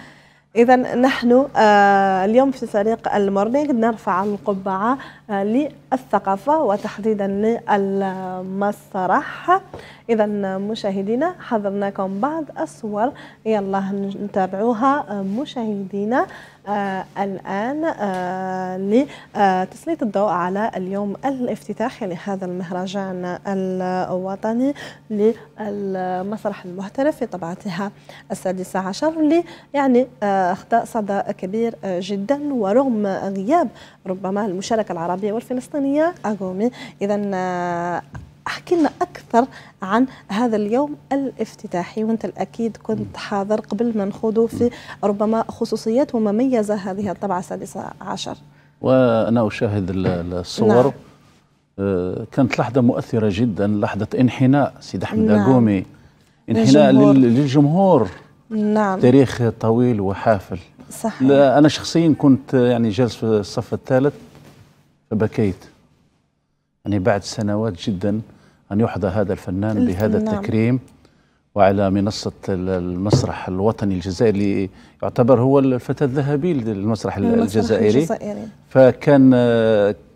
A: إذا نحن آه، اليوم في فريق المورنينغ نرفع القبعة آه، للثقافة وتحديدا للمسرح إذا مشاهدينا حضرناكم بعض الصور يلا نتابعوها آه، مشاهدينا آه، الآن آه، لتسليط الضوء على اليوم الافتتاحي يعني لهذا المهرجان الوطني للمسرح المحترف في طبعتها السادسة عشر اللي يعني آه، أخطاء صدى كبير جدا ورغم غياب ربما المشاركة العربية والفلسطينية أغومي إذا احكي لنا اكثر عن هذا اليوم الافتتاحي وانت الاكيد كنت حاضر قبل ما نخوضه في ربما خصوصيات ومميزه هذه الطبعه السادسه عشر
D: وانا اشاهد نعم. الصور نعم. كانت لحظه مؤثره جدا لحظه انحناء سيد احمد نعم.
A: انحناء للجمهور,
D: للجمهور. نعم تاريخ طويل وحافل صحيح انا شخصيا كنت يعني جالس في الصف الثالث فبكيت يعني بعد سنوات جدا أن يحظى هذا الفنان بهذا التكريم وعلى منصة المسرح الوطني الجزائري اللي يعتبر هو الفتى الذهبي للمسرح الجزائري. الجزائري فكان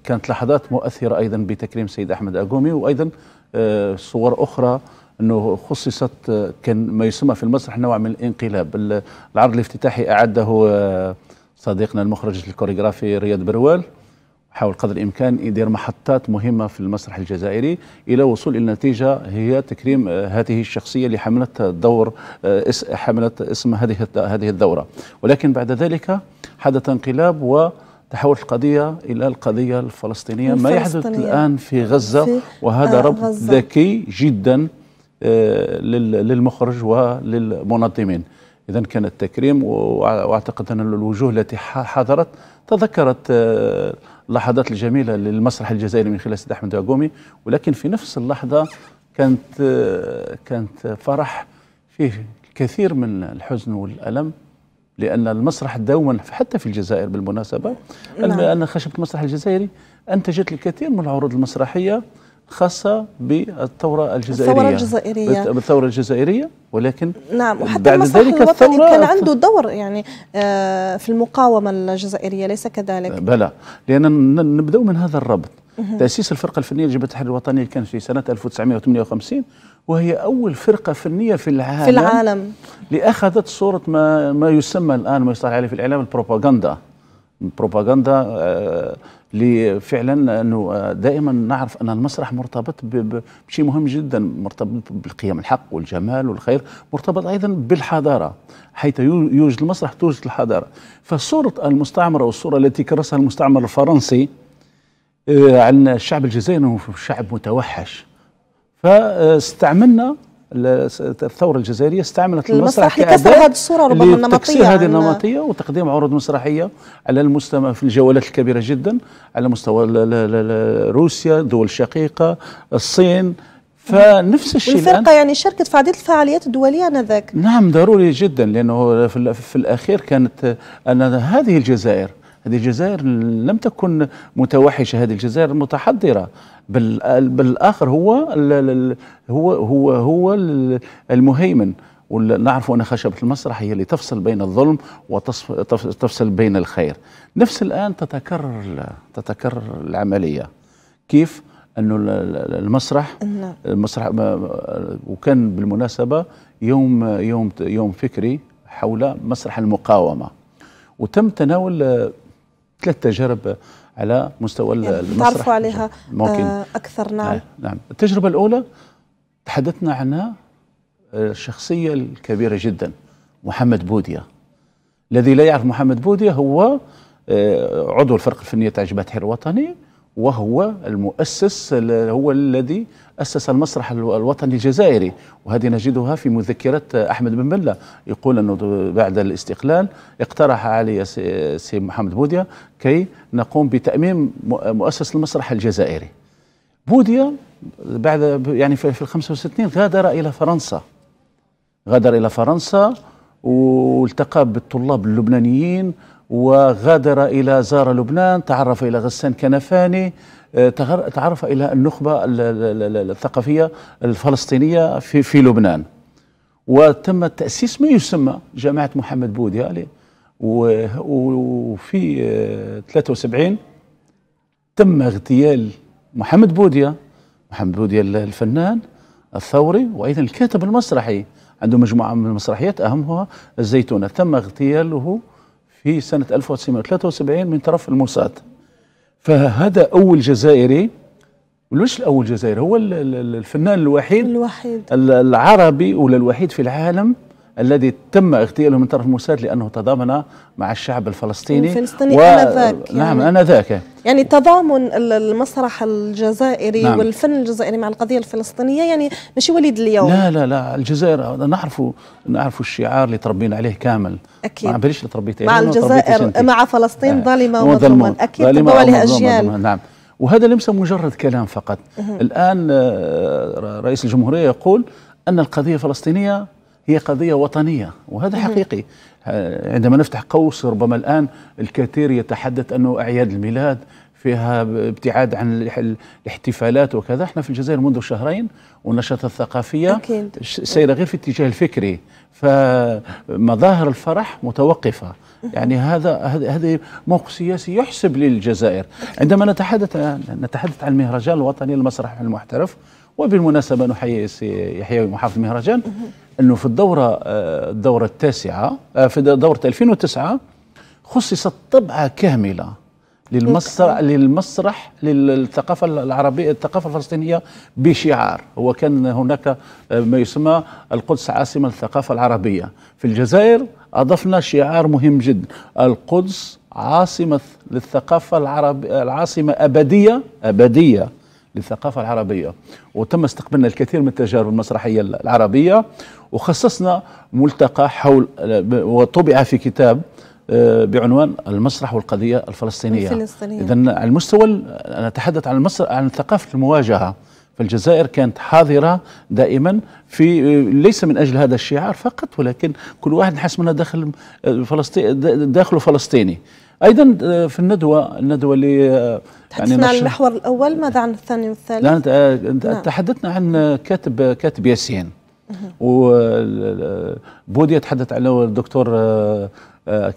D: كانت لحظات مؤثرة أيضا بتكريم سيد أحمد أقومي وأيضا آه، صور أخرى أنه خصصت آه، كان ما يسمى في المسرح نوع من الانقلاب العرض الافتتاحي أعده آه، صديقنا المخرج الكوريغرافي رياض بروال حاول قدر الامكان يدير محطات مهمه في المسرح الجزائري الى وصول الى نتيجه هي تكريم آه، هذه الشخصيه اللي حملت دور آه، حملت اسم هذه هذه الدوره ولكن بعد ذلك حدث انقلاب و تحول القضية إلى القضية الفلسطينية ما يحدث الآن في غزة في وهذا آه، ربط ذكي جدا للمخرج وللمنظمين إذا كان التكريم وأعتقد أن الوجوه التي حضرت تذكرت اللحظات الجميله للمسرح الجزائري من خلال سيد احمد دراغومي ولكن في نفس اللحظه كانت كانت فرح فيه الكثير من الحزن والالم لان المسرح دوما حتى في الجزائر بالمناسبه نعم. انا خشبه المسرح الجزائري انتجت الكثير من العروض المسرحيه خاصة بالثورة الجزائرية الثورة الجزائرية بالثورة الجزائرية ولكن نعم وحتى بعد ذلك الثورة كان
A: عنده دور يعني آه، في المقاومة الجزائرية ليس كذلك
D: بلى لأن نبدأ من هذا الربط تأسيس الفرقة الفنية لجبهة التحرير الوطني كان في سنة 1958 وهي أول فرقة فنية في العالم في العالم لأخذت صورة ما ما يسمى الآن ما يصطلح عليه في الإعلام البروباغندا البروباغندا آه، لفعلا انه دائما نعرف ان المسرح مرتبط بشيء مهم جدا مرتبط بالقيم الحق والجمال والخير مرتبط ايضا بالحضاره حيث يوجد المسرح توجد الحضاره فصوره المستعمره والصوره التي كرسها المستعمر الفرنسي آه، عن الشعب الجزائري انه شعب متوحش فاستعملنا الثورة الجزائرية استعملت المسرح, المسرح لكسر هذه الصورة ربما النمطية هذه النمطية وتقديم عروض مسرحية على المستوى في الجولات الكبيرة جدا على مستوى روسيا دول الشقيقة الصين فنفس الشيء الفرقة
A: يعني شاركت في عديد الفعاليات الدولية آنذاك
D: نعم ضروري جدا لأنه في, في الأخير كانت أن هذه الجزائر هذه الجزائر لم تكن متوحشة هذه الجزائر متحضرة بالاخر هو هو هو هو المهيمن ونعرف أن خشبة المسرح هي اللي تفصل بين الظلم وتفصل بين الخير نفس الآن تتكرر تتكرر العملية كيف أنه المسرح نعم. المسرح وكان بالمناسبة يوم يوم يوم فكري حول مسرح المقاومة وتم تناول ثلاث تجارب على مستوى يعني المسرح تعرفوا عليها ممكن. آه،
A: اكثر نعم آه،
D: نعم التجربه الاولى تحدثنا عنها آه، الشخصيه الكبيره جدا محمد بوديا الذي لا يعرف محمد بوديا هو عضو الفرق الفنيه تاع جبهه الوطني وهو المؤسس هو الذي أسس المسرح الوطني الجزائري وهذه نجدها في مذكرات أحمد بن بلة يقول أنه بعد الاستقلال اقترح علي سي محمد بوديا كي نقوم بتأميم مؤسس المسرح الجزائري بوديا بعد يعني في ال 65 غادر إلى فرنسا غادر إلى فرنسا والتقى بالطلاب اللبنانيين وغادر إلى زار لبنان تعرف إلى غسان كنفاني آه، تعرف إلى النخبة الثقافية الفلسطينية في, في لبنان وتم تأسيس ما يسمى جامعة محمد بوديالي وفي 73 آه، تم اغتيال محمد بوديا محمد بوديا الفنان الثوري وأيضا الكاتب المسرحي عنده مجموعة من المسرحيات أهمها الزيتونة تم اغتياله في سنة 1973 من طرف الموساد فهذا أول جزائري مش الأول جزائري هو الفنان الوحيد الوحيد العربي ولا الوحيد في العالم الذي تم اغتياله من طرف موساد لانه تضامن مع الشعب الفلسطيني الفلسطيني و... انذاك نعم يعني انذاك
A: يعني تضامن المسرح الجزائري نعم. والفن الجزائري مع القضيه الفلسطينيه يعني ماشي وليد اليوم لا
D: لا لا الجزائر نعرف نعرف الشعار اللي تربينا عليه كامل اكيد ما باليش اللي تربيت مع يعني الجزائر
A: مع فلسطين آه. ظالمه ومظلومه اكيد ظالمه عليها اجيال
D: نعم وهذا ليس مجرد كلام فقط الان آه، رئيس الجمهوريه يقول ان القضيه الفلسطينيه هي قضية وطنية وهذا حقيقي آه، عندما نفتح قوس ربما الآن الكثير يتحدث أنه أعياد الميلاد فيها ابتعاد عن الاحتفالات وكذا احنا في الجزائر منذ شهرين والنشاطات الثقافية أكيد. سيرة غير في الاتجاه الفكري فمظاهر الفرح متوقفة يعني هذا هذا موقف سياسي يحسب للجزائر عندما نتحدث نتحدث عن المهرجان الوطني المسرح المحترف وبالمناسبة نحيي يحيى محافظ المهرجان انه في الدوره آه، الدوره التاسعه آه، في دوره 2009 خصصت طبعه كامله للمسرح للمسرح للثقافه العربيه الثقافه الفلسطينيه بشعار هو كان هناك آه، ما يسمى القدس عاصمه الثقافه العربيه في الجزائر اضفنا شعار مهم جدا القدس عاصمه للثقافه العربيه العاصمه ابديه ابديه للثقافة العربية وتم استقبلنا الكثير من التجارب المسرحية العربية وخصصنا ملتقى حول وطبع في كتاب آه، بعنوان المسرح والقضية الفلسطينية, الفلسطينية. إذا على المستوى نتحدث عن المسرح عن ثقافة المواجهة فالجزائر كانت حاضرة دائما في ليس من أجل هذا الشعار فقط ولكن كل واحد نحس منها داخل آه، فلسطين داخله فلسطيني ايضا آه، في الندوه الندوه اللي آه، يعني تحدثنا يعني عن المحور
A: الاول ماذا عن الثاني والثالث؟ لا
D: آه، نعم. تحدثنا عن كاتب كاتب ياسين وبودي تحدث عنه الدكتور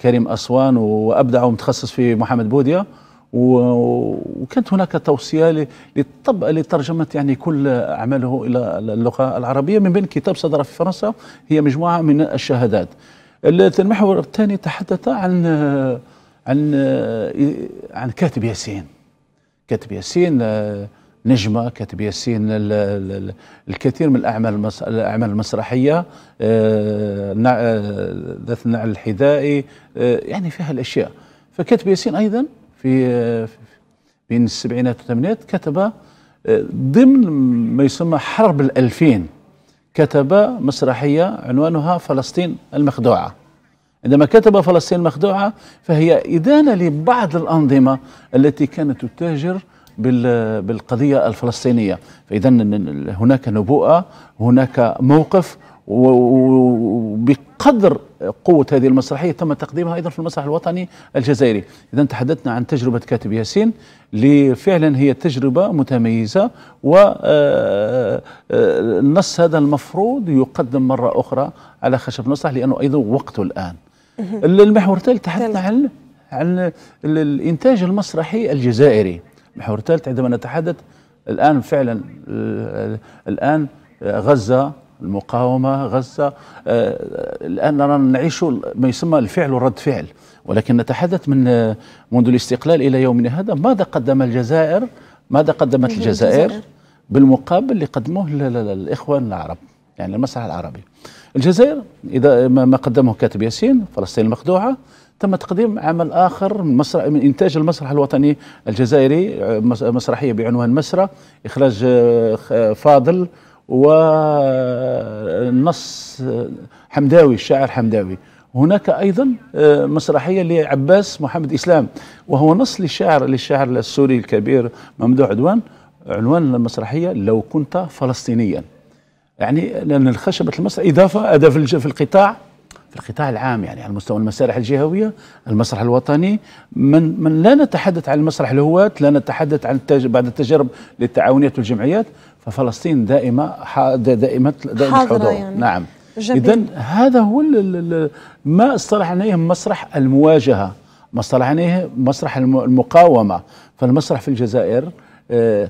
D: كريم اسوان وابدع ومتخصص في محمد بوديا وكانت هناك توصيه للطب لترجمه يعني كل اعماله الى اللغه العربيه من بين كتاب صدر في فرنسا هي مجموعه من الشهادات المحور الثاني تحدث عن عن آه، عن كاتب ياسين كاتب ياسين آه، نجمه كاتب ياسين الكثير من الاعمال الاعمال المسرحيه آه، ذات النعل الحذائي يعني فيها الاشياء فكاتب ياسين ايضا في بين السبعينات والثمانينات كتب ضمن ما يسمى حرب الألفين كتب مسرحية عنوانها فلسطين المخدوعة عندما كتب فلسطين المخدوعة فهي إدانة لبعض الأنظمة التي كانت تتاجر بالقضية الفلسطينية فإذا هناك نبوءة هناك موقف وبقدر قوة هذه المسرحية تم تقديمها أيضا في المسرح الوطني الجزائري إذا تحدثنا عن تجربة كاتب ياسين لفعلا هي تجربة متميزة والنص آه، آه، آه، هذا المفروض يقدم مرة أخرى على خشب المسرح لأنه أيضا وقته الآن المحور الثالث تحدثنا عن عن الانتاج المسرحي الجزائري المحور الثالث عندما نتحدث الان فعلا الان غزه المقاومه غزه آه، الان نرى نعيش ما يسمى الفعل والرد فعل ولكن نتحدث من منذ الاستقلال الى يومنا هذا ماذا قدم الجزائر ماذا قدمت الجزائر بالمقابل اللي قدموه الاخوان العرب يعني المسرح العربي الجزائر إذا ما قدمه كاتب ياسين فلسطين المخدوعة تم تقديم عمل آخر من, مسرح من إنتاج المسرح الوطني الجزائري مسرحية بعنوان مسرة إخراج فاضل ونص حمداوي الشاعر حمداوي هناك ايضا آه، مسرحيه لعباس محمد اسلام وهو نص للشاعر للشاعر السوري الكبير ممدوح عدوان عنوان المسرحيه لو كنت فلسطينيا يعني لان الخشبه المسرح اضافه هذا في القطاع في القطاع العام يعني على مستوى المسارح الجهويه المسرح الوطني من من لا نتحدث عن المسرح الهواة لا نتحدث عن التج بعد التجارب للتعاونيات والجمعيات ففلسطين دائمه دائمه دائمه حاضرة يعني. نعم اذا هذا هو ما اصطلح عليه مسرح المواجهه ما اصطلح عليه مسرح المقاومه فالمسرح في الجزائر آه،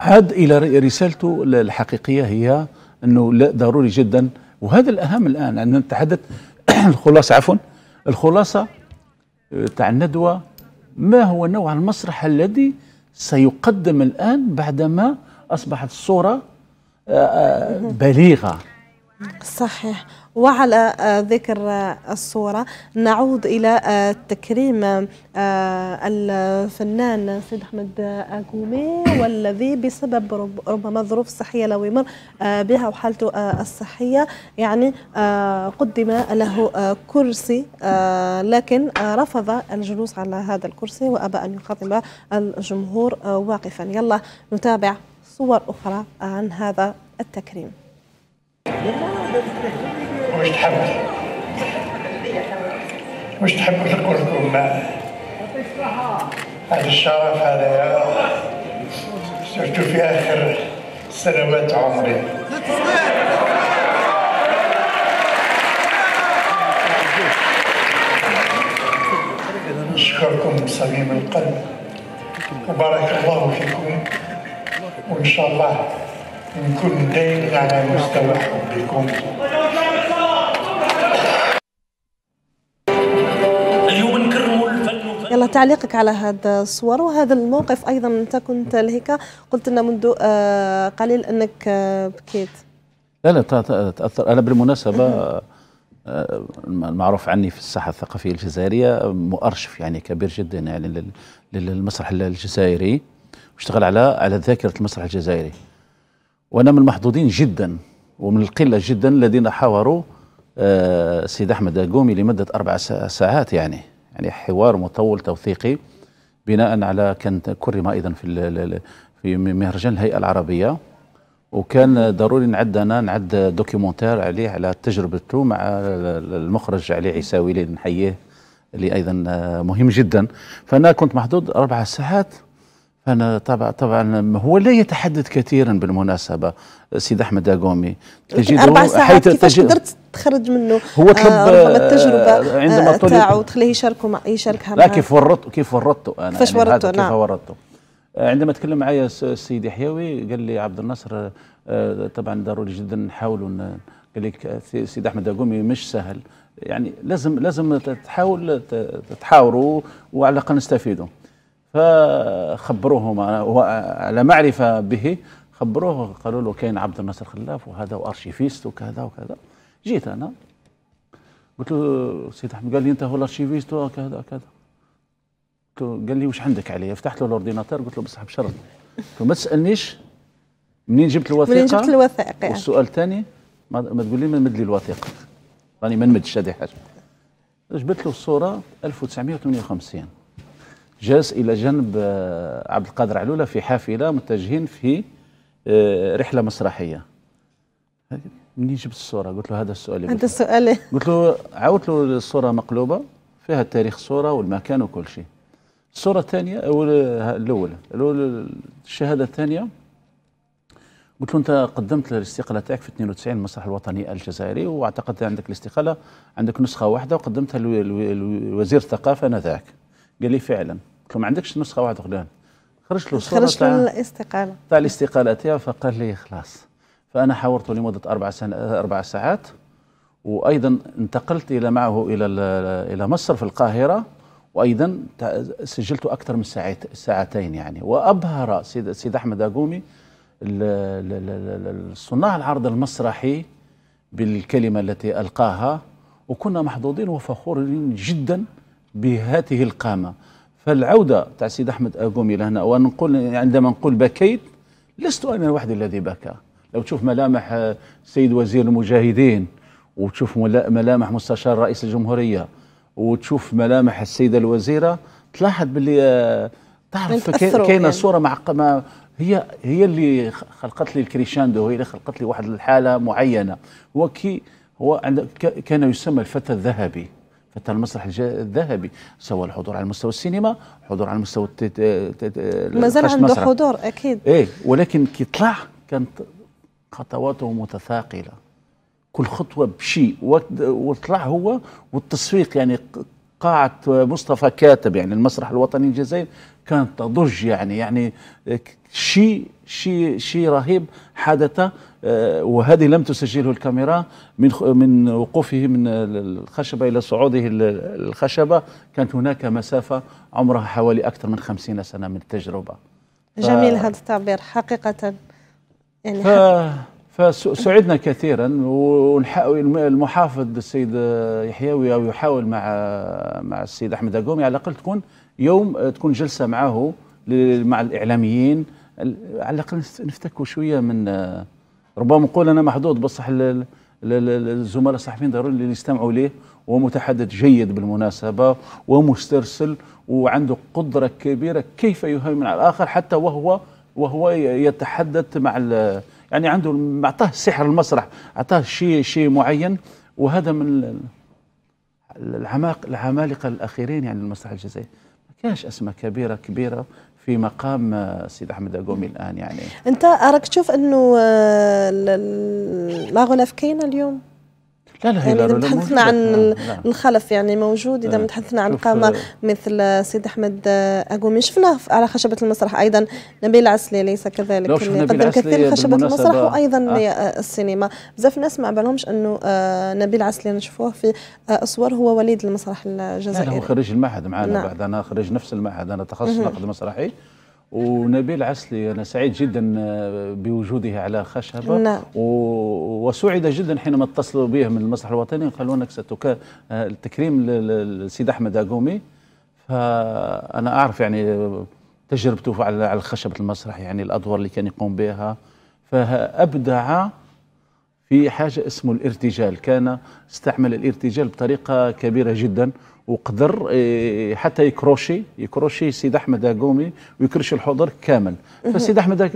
D: عاد الى رسالته الحقيقيه هي انه لا ضروري جدا وهذا الاهم الان ان نتحدث [CLEARS THROAT] الخلاصه عفوا الخلاصه آه، تاع الندوه ما هو نوع المسرح الذي سيقدم الان بعدما اصبحت الصوره آه، آه، بليغه
A: صحيح وعلى آه، ذكر آه، الصورة نعود إلى آه، تكريم الفنان سيد أحمد أقومي والذي بسبب ربما ظروف صحية لو يمر بها وحالته الصحية يعني قدم له كرسي لكن رفض الجلوس على هذا الكرسي وأبى أن يخاطب الجمهور واقفا يلا نتابع صور أخرى عن هذا التكريم واش تحب
E: واش تحب نقول لكم هذا الشرف هذا شفته في اخر سنوات
D: عمري نشكركم صميم القلب
E: وبارك الله فيكم وان شاء الله نكون
B: دائما على مستوى حبكم
A: تعليقك على هذا الصور وهذا الموقف ايضا انت كنت لهيك قلت لنا منذ آه، قليل انك آه، بكيت
D: لا لا تاثر انا بالمناسبه آه، المعروف عني في الساحه الثقافيه الجزائريه مؤرشف يعني كبير جدا يعني للمسرح الجزائري واشتغل على على ذاكره المسرح الجزائري وانا من المحظوظين جدا ومن القله جدا الذين حاوروا السيد احمد القومي لمده اربع ساعات يعني يعني حوار مطول توثيقي بناء على كان كرم ايضا في في مهرجان الهيئه العربيه وكان ضروري نعد انا نعد دوكيومونتير عليه على تجربته مع المخرج علي عيساوي اللي نحييه اللي ايضا مهم جدا فانا كنت محظوظ اربع ساعات فانا طبعا طبعا هو لا يتحدث كثيرا بالمناسبه سيد احمد داغومي تجده اربع ساعات كيفاش قدرت
A: تخرج منه هو طلب آه التجربه آه، عندما آه تاعه وتخليه يشاركه مع يشاركها لا كيف
D: ورطت كيف ورطته انا كيفاش يعني ورطته نعم كيف ورطته آه، عندما تكلم معايا السيد يحيوي قال لي عبد الناصر آه، طبعا ضروري جدا نحاولوا قال لك سيد احمد داقومي مش سهل يعني لازم لازم تحاول تحاوروا وعلى الاقل نستفيدوا فخبروهم على معرفه به خبروه قالوا له كاين عبد الناصر خلاف وهذا وارشيفيست وكذا وكذا جيت انا قلت له سيد احمد قال لي انت هو الارشيفيست وكذا كذا قال لي واش عندك عليا فتحت له الاورديناتور قلت له بصح بشرط قلت له ما تسالنيش منين جبت الوثيقه منين جبت
A: الوثائق يعني. والسؤال
D: الثاني ما تقول لي ما نمد لي الوثيقه راني ما نمدش هذه حاجه جبت له الصوره 1958 جاز الى جنب آه، عبد القادر علوله في حافله متجهين في آه، رحله مسرحيه منين جبت الصوره قلت له هذا السؤال هذا السؤال قلت له عاودت له الصوره مقلوبه فيها تاريخ الصوره والمكان وكل شيء الصوره الثانيه او الاولى الشهاده الثانيه قلت له انت قدمت الاستقاله تاعك في 92 المسرح الوطني الجزائري واعتقد عندك الاستقاله عندك نسخه واحده وقدمتها لوزير الثقافه انذاك قال لي فعلا قلت له ما عندكش نسخه واحده خرجت خرج له الصوره خرج له
A: الاستقاله
D: تاع الاستقاله تاعها فقال لي خلاص فأنا حاورته لمدة أربع, سن... أربع ساعات وأيضا انتقلت إلى معه إلى إلى مصر في القاهرة وأيضا سجلت أكثر من ساعتين يعني وأبهر سيد, سيد أحمد أقومي صناع العرض المسرحي بالكلمة التي ألقاها وكنا محظوظين وفخورين جدا بهذه القامة فالعودة تاع سيد أحمد أقومي لهنا ونقول عندما نقول بكيت لست أنا الوحيد الذي بكى لو تشوف ملامح السيد آه، وزير المجاهدين وتشوف ملامح مستشار رئيس الجمهوريه وتشوف ملامح السيده الوزيره تلاحظ باللي آه، تعرف كاينه يعني. صوره مع ما هي هي اللي خلقت لي الكريشاندو هي اللي خلقت لي واحد الحاله معينه هو كي هو عند كان يسمى الفتى الذهبي فتى المسرح الذهبي سواء الحضور على مستوى السينما الحضور على مستوى مازال عنده حضور اكيد ايه ولكن كي طلع كانت خطواته متثاقلة كل خطوة بشيء وطلع هو والتصفيق يعني قاعة مصطفى كاتب يعني المسرح الوطني الجزائري كانت تضج يعني يعني آه، شيء شيء شيء رهيب حدث آه، وهذه لم تسجله الكاميرا من من وقوفه من الخشبه الى صعوده الخشبه كانت هناك مسافه عمرها حوالي اكثر من خمسين سنه من التجربه جميل هذا
A: التعبير حقيقه يعني ف...
D: فسعدنا كثيرا والمحافظ السيد يحيوي يحاول مع مع السيد احمد اقومي على الاقل تكون يوم تكون جلسه معه مع الاعلاميين على الاقل نفتكوا شويه من ربما نقول انا محظوظ بصح الزملاء الصحفيين ضروري اللي يستمعوا ليه ومتحدث جيد بالمناسبه ومسترسل وعنده قدره كبيره كيف يهيمن على الاخر حتى وهو وهو يتحدث مع يعني عنده اعطاه سحر المسرح اعطاه شيء شيء معين وهذا من العماق العمالقه الاخيرين يعني المسرح الجزائري ما كانش اسماء كبيره كبيره في مقام آه، سيد احمد اقومي الان يعني
A: انت راك تشوف انه آه، لا غلاف كاينه اليوم لا لا يعني اذا تحدثنا عن الخلف يعني موجود اذا إيه. تحدثنا عن قامه آه. مثل سيد احمد اقومي شفناه على خشبه المسرح ايضا نبيل عسلي ليس كذلك اللي قدم كثير خشبه المسرح آه. وايضا آه. السينما بزاف ناس ما بالهمش انه نبيل عسلي نشوفوه في آه، اصور هو وليد المسرح الجزائري لا هو
D: خريج المعهد معنا نعم. بعد انا خريج نفس المعهد انا تخصص نقد مسرحي ونبيل عسلي أنا سعيد جدا آه، بوجوده على خشبة نعم. وسعد جدا حينما اتصلوا به من المسرح الوطني قالوا أنك ستك آه، التكريم للسيد أحمد أقومي فأنا أعرف يعني تجربته على خشبه المسرح يعني الأدوار اللي كان يقوم بها فأبدع في حاجة اسمه الارتجال كان استعمل الارتجال بطريقة كبيرة جدا وقدر إيه، حتى يكروشي يكروشي سيد احمد اقومي ويكرش الحضر كامل فسيد احمد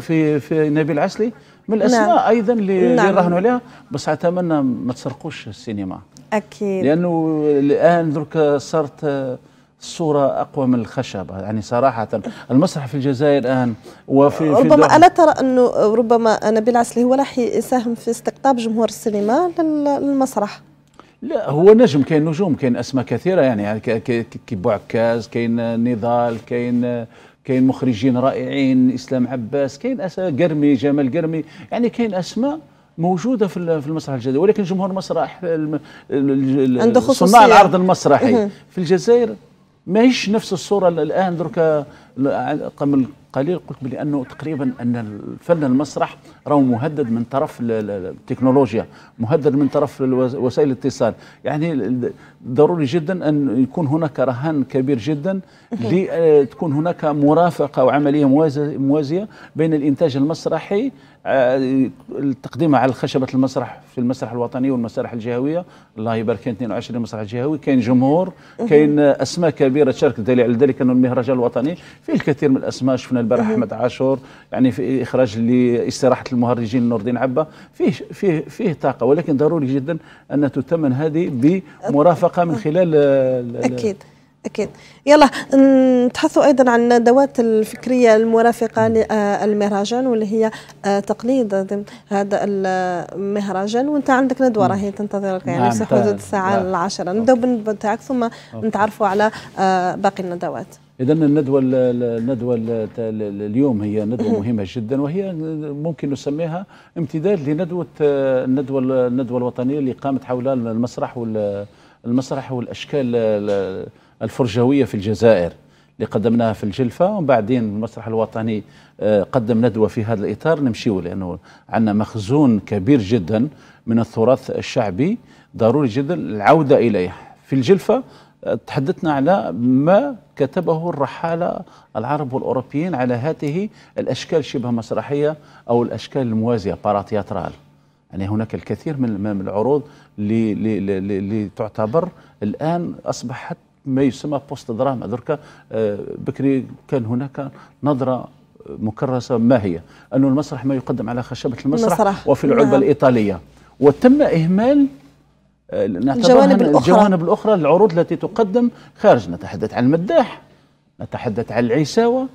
D: في في نبيل عسلي من نعم. الاسماء نعم. ايضا اللي نعم. راهنوا عليها بس اتمنى ما تسرقوش السينما اكيد لانه الان درك صارت آه، الصورة أقوى من الخشب يعني صراحة المسرح في الجزائر الآن وفي ربما في ألا
A: ترى أنه ربما نبيل عسلي هو راح يساهم في استقطاب جمهور السينما للمسرح
D: لا هو نجم كاين نجوم كاين اسماء كثيره يعني, يعني كي بوعكاز كاين نضال كاين كاين مخرجين رائعين اسلام عباس كاين اسماء قرمي جمال قرمي يعني كاين اسماء موجوده في في المسرح الجزائري ولكن جمهور المسرح صناع العرض المسرحي في الجزائر ماهيش نفس الصوره الان درك قبل قليل قلت بانه تقريبا ان الفن المسرح راهو مهدد من طرف التكنولوجيا مهدد من طرف وسائل الاتصال يعني ضروري جدا ان يكون هناك رهان كبير جدا لتكون آه، هناك مرافقه وعمليه موازيه بين الانتاج المسرحي آه، تقديمها على خشبة المسرح في المسرح الوطني والمسارح الجهوية الله يبارك 22 مسرح جهوي كاين جمهور كاين أسماء كبيرة تشارك دليل على ذلك أنه المهرجان الوطني فيه الكثير من الأسماء شفنا البارح أحمد عاشور يعني في إخراج لاستراحة المهرجين نور الدين عبا فيه فيه فيه طاقة ولكن ضروري جدا أن تتمن هذه بمرافقة من أه. خلال أكيد
A: أكيد يلا نتحدثوا أيضا عن الندوات الفكرية المرافقة للمهرجان واللي هي آه، تقليد هذا المهرجان وأنت عندك ندوة راهي تنتظرك يعني في نعم، حدود الساعة العاشرة نبداو بالندوة تاعك ثم نتعرفوا على آه، باقي الندوات
D: اذا الندوه الندوه اليوم هي ندوه [LAUGHS] مهمه جدا وهي ممكن نسميها امتداد لندوه آه، الندوه الندوه الوطنيه اللي قامت حول المسرح المسرح والاشكال الفرجوية في الجزائر اللي قدمناها في الجلفة وبعدين المسرح الوطني آه، قدم ندوة في هذا الإطار نمشيو لأنه عندنا مخزون كبير جدا من التراث الشعبي ضروري جدا العودة إليه في الجلفة آه، تحدثنا على ما كتبه الرحالة العرب والأوروبيين على هذه الأشكال شبه مسرحية أو الأشكال الموازية باراتياترال يعني هناك الكثير من العروض اللي تعتبر الآن أصبحت ما يسمى بوست دراما دركا بكري كان هناك نظره آه، مكرسه ما هي انه المسرح ما يقدم على خشبه المسرح, المسرح. وفي العلبه نعم. الايطاليه وتم اهمال آه، الجوانب الأخرى. الجوانب الأخرى العروض التي تقدم خارج نتحدث عن المداح نتحدث عن العيساوة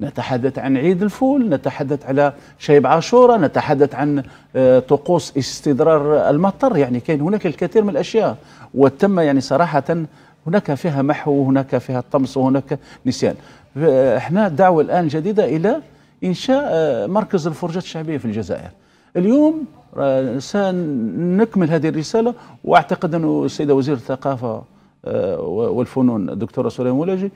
D: نتحدث عن عيد الفول نتحدث على شيب عاشورة نتحدث عن آه، طقوس استدرار المطر يعني كان هناك الكثير من الأشياء وتم يعني صراحة هناك فيها محو وهناك فيها طمس وهناك نسيان احنا دعوة الآن جديدة إلى إنشاء آه، مركز الفرجات الشعبية في الجزائر اليوم آه، سنكمل هذه الرسالة وأعتقد أن السيدة وزير الثقافة آه، والفنون الدكتورة سوريا مولاجي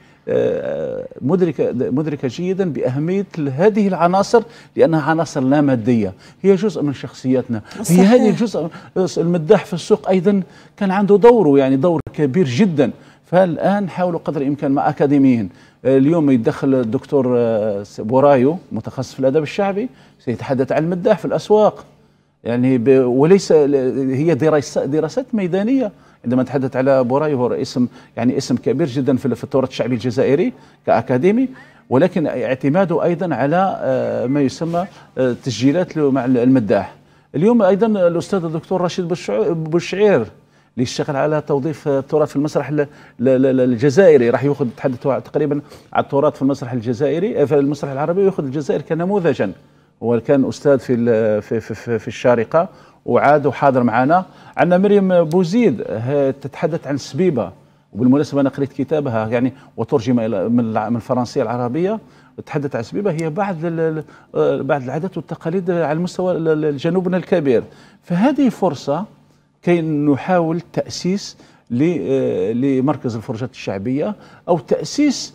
D: مدركة مدركة جيدا بأهمية هذه العناصر لأنها عناصر لا مادية هي جزء من شخصياتنا صحيح. هي هذه جزء المداح في السوق أيضا كان عنده دوره يعني دور كبير جدا فالان حاولوا قدر الامكان مع اكاديميين آه، اليوم يدخل الدكتور بورايو آه، متخصص في الادب الشعبي سيتحدث عن المداح في الاسواق يعني وليس هي دراسات دراسات ميدانيه عندما نتحدث على بورايو هو اسم يعني اسم كبير جدا في التراث الشعبي الجزائري كاكاديمي ولكن اعتماده ايضا على آه، ما يسمى تسجيلات مع المداح اليوم ايضا الاستاذ الدكتور رشيد بوشعير اللي اشتغل على توظيف التراث في المسرح الجزائري راح ياخذ تحدث تقريبا على التراث في المسرح الجزائري آه، في المسرح العربي وياخذ الجزائر كنموذجا هو كان استاذ في في في, في الشارقه وعاد وحاضر معنا عندنا مريم بوزيد تتحدث عن سبيبه وبالمناسبه انا قريت كتابها يعني وترجم الى من الفرنسيه العربيه تحدث عن سبيبه هي بعض آه، بعض العادات والتقاليد على المستوى جنوبنا الكبير فهذه فرصه كي نحاول تاسيس آه، لمركز الفرجات الشعبيه او تاسيس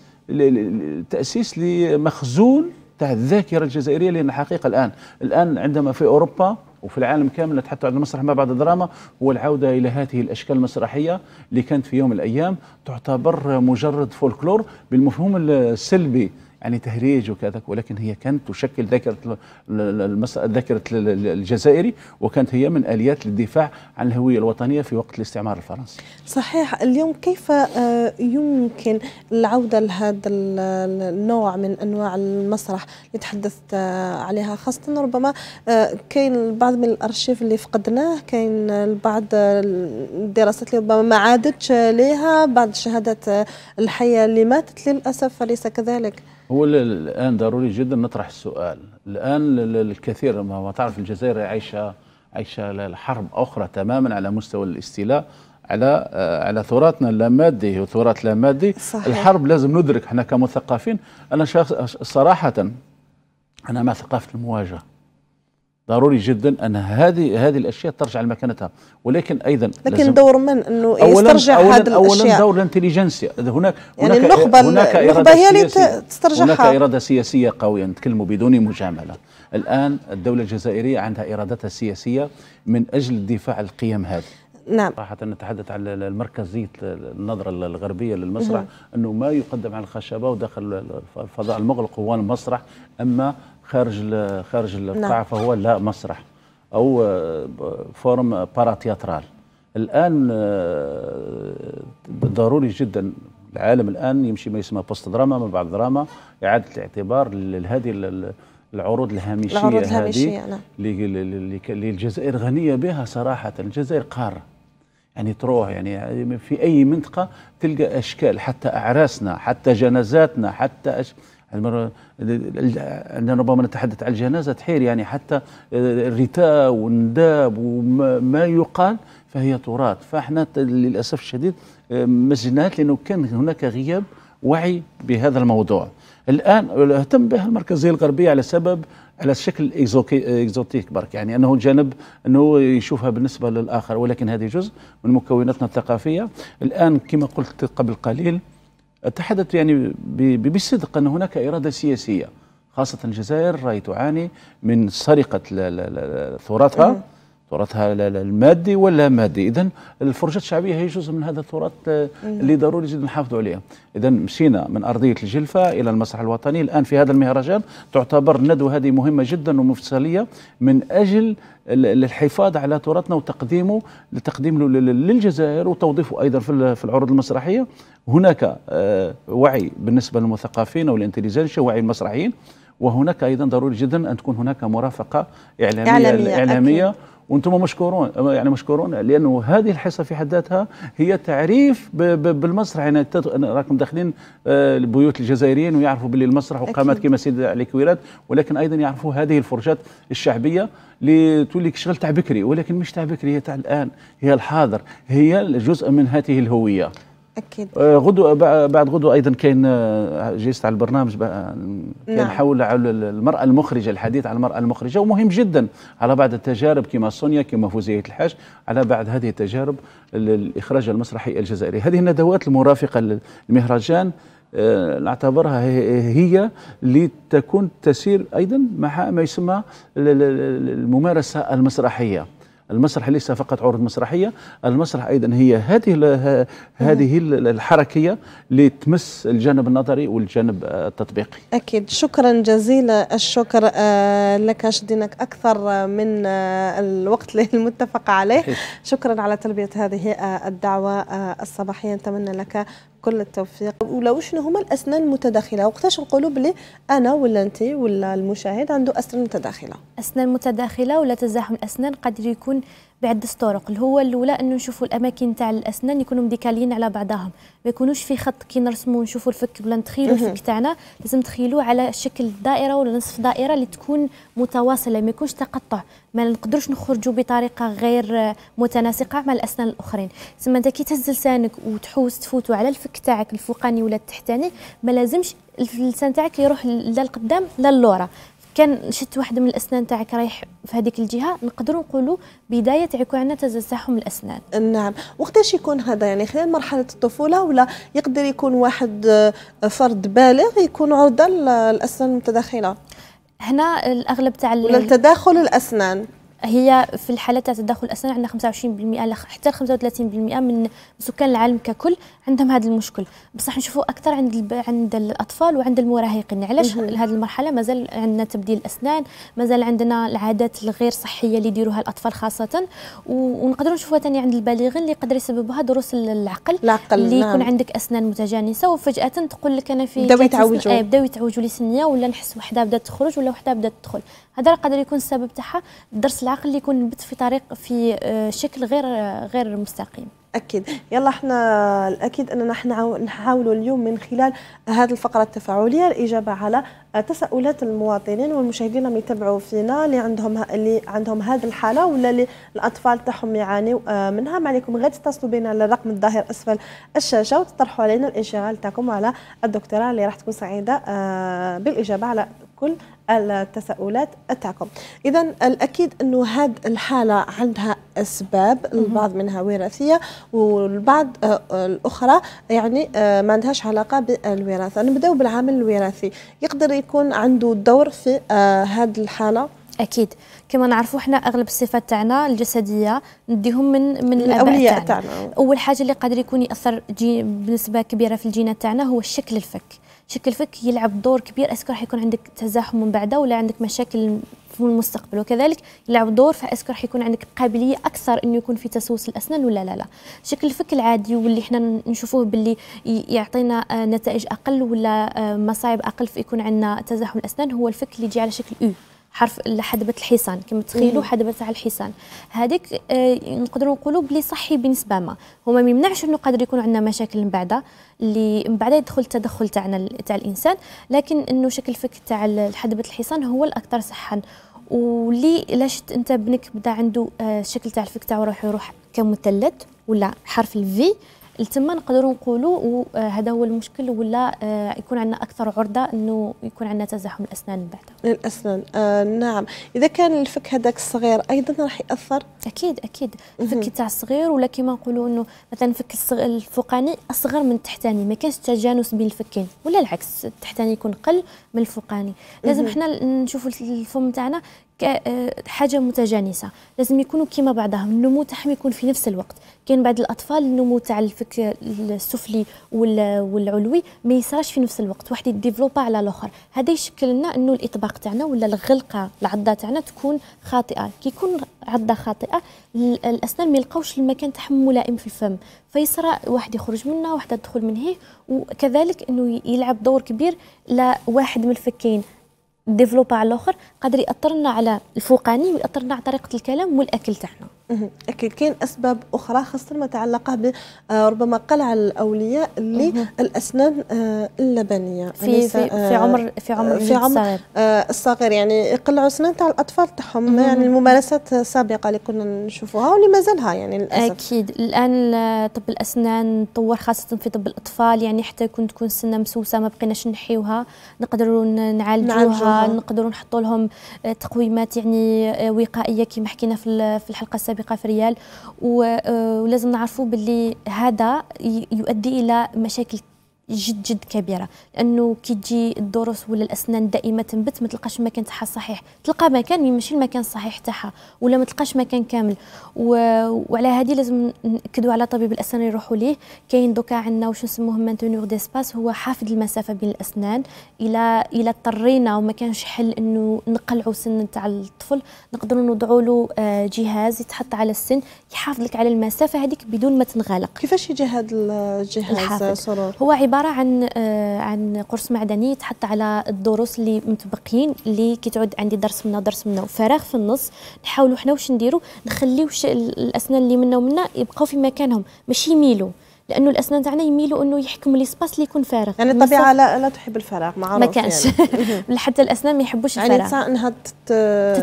D: تاسيس لمخزون تاع الذاكره الجزائريه لان حقيقه الان الان عندما في اوروبا وفي العالم كامل حتى على المسرح ما بعد الدراما هو العودة إلى هذه الأشكال المسرحية اللي كانت في يوم من الأيام تعتبر مجرد فولكلور بالمفهوم السلبي يعني تهريج وكذا ولكن هي كانت تشكل ذاكره ذاكره الجزائري وكانت هي من اليات للدفاع عن الهويه الوطنيه في وقت الاستعمار الفرنسي.
A: صحيح، اليوم كيف آه، يمكن العوده لهذا النوع من انواع المسرح اللي تحدثت آه، عليها خاصه ربما آه، كاين البعض من الارشيف اللي فقدناه، كاين البعض الدراسات اللي ربما ما عادتش ليها، بعض الشهادات الحيه اللي ماتت للاسف فليس كذلك.
D: هو الان ضروري جدا نطرح السؤال الان الكثير ما تعرف الجزائر عايشه عايشه حرب اخرى تماما على مستوى الاستيلاء على آه، على تراثنا اللامادي وتراث اللامادي صحيح. الحرب لازم ندرك احنا كمثقفين انا شخص صراحه انا مع ثقافه المواجهه ضروري جدا ان هذه هذه الاشياء ترجع لمكانتها ولكن ايضا لكن دور
A: من انه يسترجع هذه الاشياء اولا دور
D: الانتليجنسيا هناك يعني هناك النخبه هناك النخبه هي اللي تسترجعها هناك اراده سياسيه قويه نتكلموا بدون مجامله الان الدوله الجزائريه عندها ارادتها السياسيه من اجل الدفاع القيم هذه نعم صراحة نتحدث على المركزية النظرة الغربية للمسرح أنه ما يقدم على الخشبة وداخل الفضاء المغلق هو المسرح أما خارج خارج القاع نعم. فهو لا مسرح او آه، فورم باراتياترال الان آه، ضروري جدا العالم الان يمشي ما يسمى بوست دراما من بعد دراما اعاده الاعتبار لهذه العروض الهامشيه العروض الهامشيه نعم اللي الجزائر غنيه بها صراحه الجزائر قاره يعني تروح يعني في اي منطقه تلقى اشكال حتى اعراسنا حتى جنازاتنا حتى أش... المرة عندنا ربما نتحدث عن الجنازة تحير يعني حتى الرثاء والنداب وما يقال فهي تراث فاحنا للأسف الشديد مسجنات لأنه كان هناك غياب وعي بهذا الموضوع الآن اهتم بها المركزية الغربية على سبب على شكل اكزوتيك برك يعني انه جانب انه يشوفها بالنسبه للاخر ولكن هذه جزء من مكوناتنا الثقافيه الان كما قلت قبل قليل تحدث يعني بصدق أن هناك إرادة سياسية خاصة الجزائر راهي تعاني من سرقة ثورتها تراثها المادي ولا مادي اذا الفرجات الشعبيه هي جزء من هذا التراث آه، اللي ضروري جدا نحافظوا عليه اذا مشينا من ارضيه الجلفه الى المسرح الوطني الان في هذا المهرجان تعتبر الندوه هذه مهمه جدا ومفصليه من اجل الحفاظ على تراثنا وتقديمه لتقديم للجزائر وتوظيفه ايضا في العروض المسرحيه هناك آه، وعي بالنسبه للمثقفين والانتليجنسيا وعي المسرحيين وهناك ايضا ضروري جدا ان تكون هناك مرافقه اعلاميه اعلاميه, إعلامية وانتم مشكورون يعني مشكورون لانه هذه الحصه في حد ذاتها هي تعريف بالمسرح يعني راكم داخلين آه، البيوت الجزائريين ويعرفوا باللي المسرح وقامات كما سيد علي كويرات ولكن ايضا يعرفوا هذه الفرشات الشعبيه اللي تولي شغل تاع بكري ولكن مش تاع بكري هي تاع الان هي الحاضر هي جزء من هذه الهويه اكيد آه، غدوه بعد غدوه ايضا كاين آه، جيست على البرنامج بقى كان نعم. حول على المراه المخرجه الحديث على المراه المخرجه ومهم جدا على بعض التجارب كما سونيا كما فوزيه الحاج على بعض هذه التجارب الاخراج المسرحي الجزائري هذه الندوات المرافقه للمهرجان آه، نعتبرها هي لتكون تسير ايضا مع ما يسمى الممارسه المسرحيه المسرح ليس فقط عروض مسرحيه المسرح ايضا هي هذه هذه الحركيه لتمس الجانب النظري والجانب التطبيقي
A: اكيد شكرا جزيلا الشكر آه، لك شدينك اكثر من آه، الوقت [LAUGHS] المتفق عليه شكرا على تلبيه هذه آه، الدعوه الصباحيه نتمنى لك كل التوفيق ولو شنو هما الاسنان المتداخله وقتاش نقولوا بلي انا ولا انت ولا المشاهد عنده اسنان متداخله اسنان متداخله ولا تزاحم
E: الاسنان قد يكون بعدة طرق اللي هو الاولى انه نشوفوا الاماكن تاع الاسنان يكونوا مديكاليين على بعضهم ما يكونوش في خط كي نرسموا نشوفوا الفك ولا نتخيلوا الفك تاعنا لازم تخيلوه على شكل دائره ولا نصف دائره اللي تكون متواصله ما يكونش تقطع ما نقدروش نخرجوا بطريقه غير متناسقه مع الاسنان الاخرين تسمى انت كي تهز لسانك وتحوس تفوتوا على الفك تاعك الفوقاني ولا التحتاني ما لازمش اللسان تاعك يروح لا القدام لا اللورا كان شت واحد من الاسنان تاعك رايح في هذيك الجهه
A: نقدروا نقولوا بدايه عندنا تزحم الاسنان نعم وقتاش يكون هذا يعني خلال مرحله الطفوله ولا يقدر يكون واحد آه، فرد بالغ يكون عرضه للاسنان المتداخله هنا الاغلب تاع التداخل الاسنان
E: هي في الحالات تاع تدخل الاسنان عندنا 25% حتى 35% من سكان العالم ككل عندهم هذا المشكل بصح نشوفوا اكثر عند الب... عند الاطفال وعند المراهقين علاش هذه المرحله مازال عندنا تبديل الاسنان مازال عندنا العادات الغير صحيه اللي يديروها الاطفال خاصه و... ونقدروا نشوفوها ثاني عند البالغين اللي يقدر يسببها دروس العقل العقل اللي نعم. يكون عندك اسنان متجانسه وفجاه تقول لك انا في بداو يتعوجوا بداو يتعوجوا لي سنيه ولا نحس وحده بدات تخرج ولا وحده بدات تدخل هذا قدر يكون السبب تاعها الدرس العقل اللي
A: يكون نبت في طريق في آه، شكل غير آه، غير مستقيم اكيد يلا احنا الاكيد اننا نحاولوا اليوم من خلال هذه الفقره التفاعليه الاجابه على تساؤلات المواطنين والمشاهدين اللي يتابعوا فينا اللي عندهم اللي عندهم هذه الحاله ولا اللي الاطفال تاعهم يعانيوا آه، منها ما عليكم غير تتصلوا بنا على الرقم الظاهر اسفل الشاشه وتطرحوا علينا الانشغال تاعكم على الدكتوره اللي راح تكون سعيده بالاجابه على كل التساؤلات تاعكم اذا الاكيد انه هذه الحاله عندها اسباب البعض منها وراثيه والبعض آه، الاخرى يعني آه، ما عندهاش علاقه بالوراثه نبداو بالعامل الوراثي يقدر يكون عنده دور في هذه آه، الحاله اكيد كما نعرفوا احنا اغلب
E: الصفات تاعنا الجسديه نديهم من من الاباء تاعنا اول حاجه اللي قادر يكون ياثر بنسبه كبيره في الجينات تاعنا هو الشكل الفك شكل الفك يلعب دور كبير اسكو راح يكون عندك تزاحم من بعده ولا عندك مشاكل في المستقبل وكذلك يلعب دور فاسكو راح يكون عندك قابليه اكثر انه يكون في تسوس الاسنان ولا لا لا شكل الفك العادي واللي احنا نشوفوه باللي يعطينا آه، نتائج اقل ولا آه، مصاعب اقل في يكون عندنا تزاحم الاسنان هو الفك اللي يجي على شكل او حرف حدبه الحصان كما تخيلوا حدبه تاع الحصان هذيك آه نقدروا نقولوا بلي صحي بنسبه ما هما ما يمنعش انه قادر يكون عندنا مشاكل من بعد اللي من بعد يدخل التدخل تاعنا تاع الانسان لكن انه شكل الفك تاع حدبه الحصان هو الاكثر صحا ولي الا انت بنك بدا عنده الشكل آه، تاع الفك تاعو يروح كمثلث ولا حرف الفي لتما نقدروا نقولوا آه، هذا هو المشكل ولا آه، يكون عندنا اكثر عرضه انه يكون عندنا تزاحم الاسنان من بعد الاسنان آه
A: نعم اذا كان الفك هذاك الصغير ايضا
E: راح ياثر اكيد اكيد الفك تاع الصغير ولا كما نقولوا انه مثلا الفك الفوقاني اصغر من التحتاني ما كانش تجانس بين الفكين ولا العكس التحتاني يكون قل من الفوقاني لازم حنا نشوفوا الفم تاعنا آه، حاجه متجانسه لازم يكونوا كيما بعضهم النمو تاعهم يكون في نفس الوقت كاين بعض الاطفال النمو تاع الفك السفلي والعلوي ما يصراش في نفس الوقت واحد يديفلوبا على الاخر هذا يشكل لنا انه الاطباق تاعنا ولا الغلقه العضه تاعنا تكون خاطئه كي يكون عضه خاطئه الاسنان ما يلقاوش المكان تاعهم ملائم في الفم فيصرى واحد يخرج منه واحده تدخل من هي وكذلك انه يلعب دور كبير لواحد من الفكين ديفلوبا على الاخر قادر ياثر لنا على الفوقاني وياثر لنا على طريقه الكلام
A: والاكل تاعنا اكيد كاين اسباب اخرى خاصه متعلقه آه، ربما قلع الاولياء للاسنان آه، اللبنيه في يعني في, آه، في عمر في عمر في عمر الصغير, يعني يقلعوا اسنان تاع الاطفال تاعهم يعني الممارسات السابقه اللي كنا نشوفوها واللي مازالها يعني للاسف اكيد الان طب الاسنان
E: تطور خاصه في طب الاطفال يعني حتى كون تكون السنه مسوسه ما بقيناش نحيوها نقدروا نعالجوها, نعالجوها. نقدروا نحطوا لهم تقويمات يعني وقائيه كما حكينا في الحلقه السابقه السابقه في ريال آه، ولازم نعرفوا باللي هذا يؤدي الى مشاكل جد جد كبيره لانه كي تجي الضروس ولا الاسنان دائما تنبت ما تلقاش المكان تاعها صحيح تلقى مكان ماشي المكان الصحيح تاعها ولا ما تلقاش مكان كامل و... وعلى هذه لازم ناكدوا على طبيب الاسنان يروحوا ليه كاين دوكا عندنا واش نسموه مانتونور ديسباس هو حافظ المسافه بين الاسنان الى الى اضطرينا وما كانش حل انه نقلعوا سن تاع الطفل نقدروا نوضعوا له آه، جهاز يتحط على السن يحافظ لك على المسافه هذيك بدون ما تنغلق كيفاش يجي هذا الجهاز سرور هو عبارة عباره عن آه، عن قرص معدني يتحط على الدروس اللي متبقيين اللي كتعود عندي درس منا درس منا وفراغ في النص نحاولوا حنا واش نديروا نخليو الاسنان اللي منا ومنا يبقاو في مكانهم ماشي يميلوا لانه الاسنان تاعنا يميلوا انه يحكموا الاسباس اللي يكون فارغ يعني الطبيعه لا,
A: لا تحب الفراغ معروف ما كانش
E: يعني. [LAUGHS] حتى الاسنان ما يحبوش يعني الفراغ يعني
A: انها تت...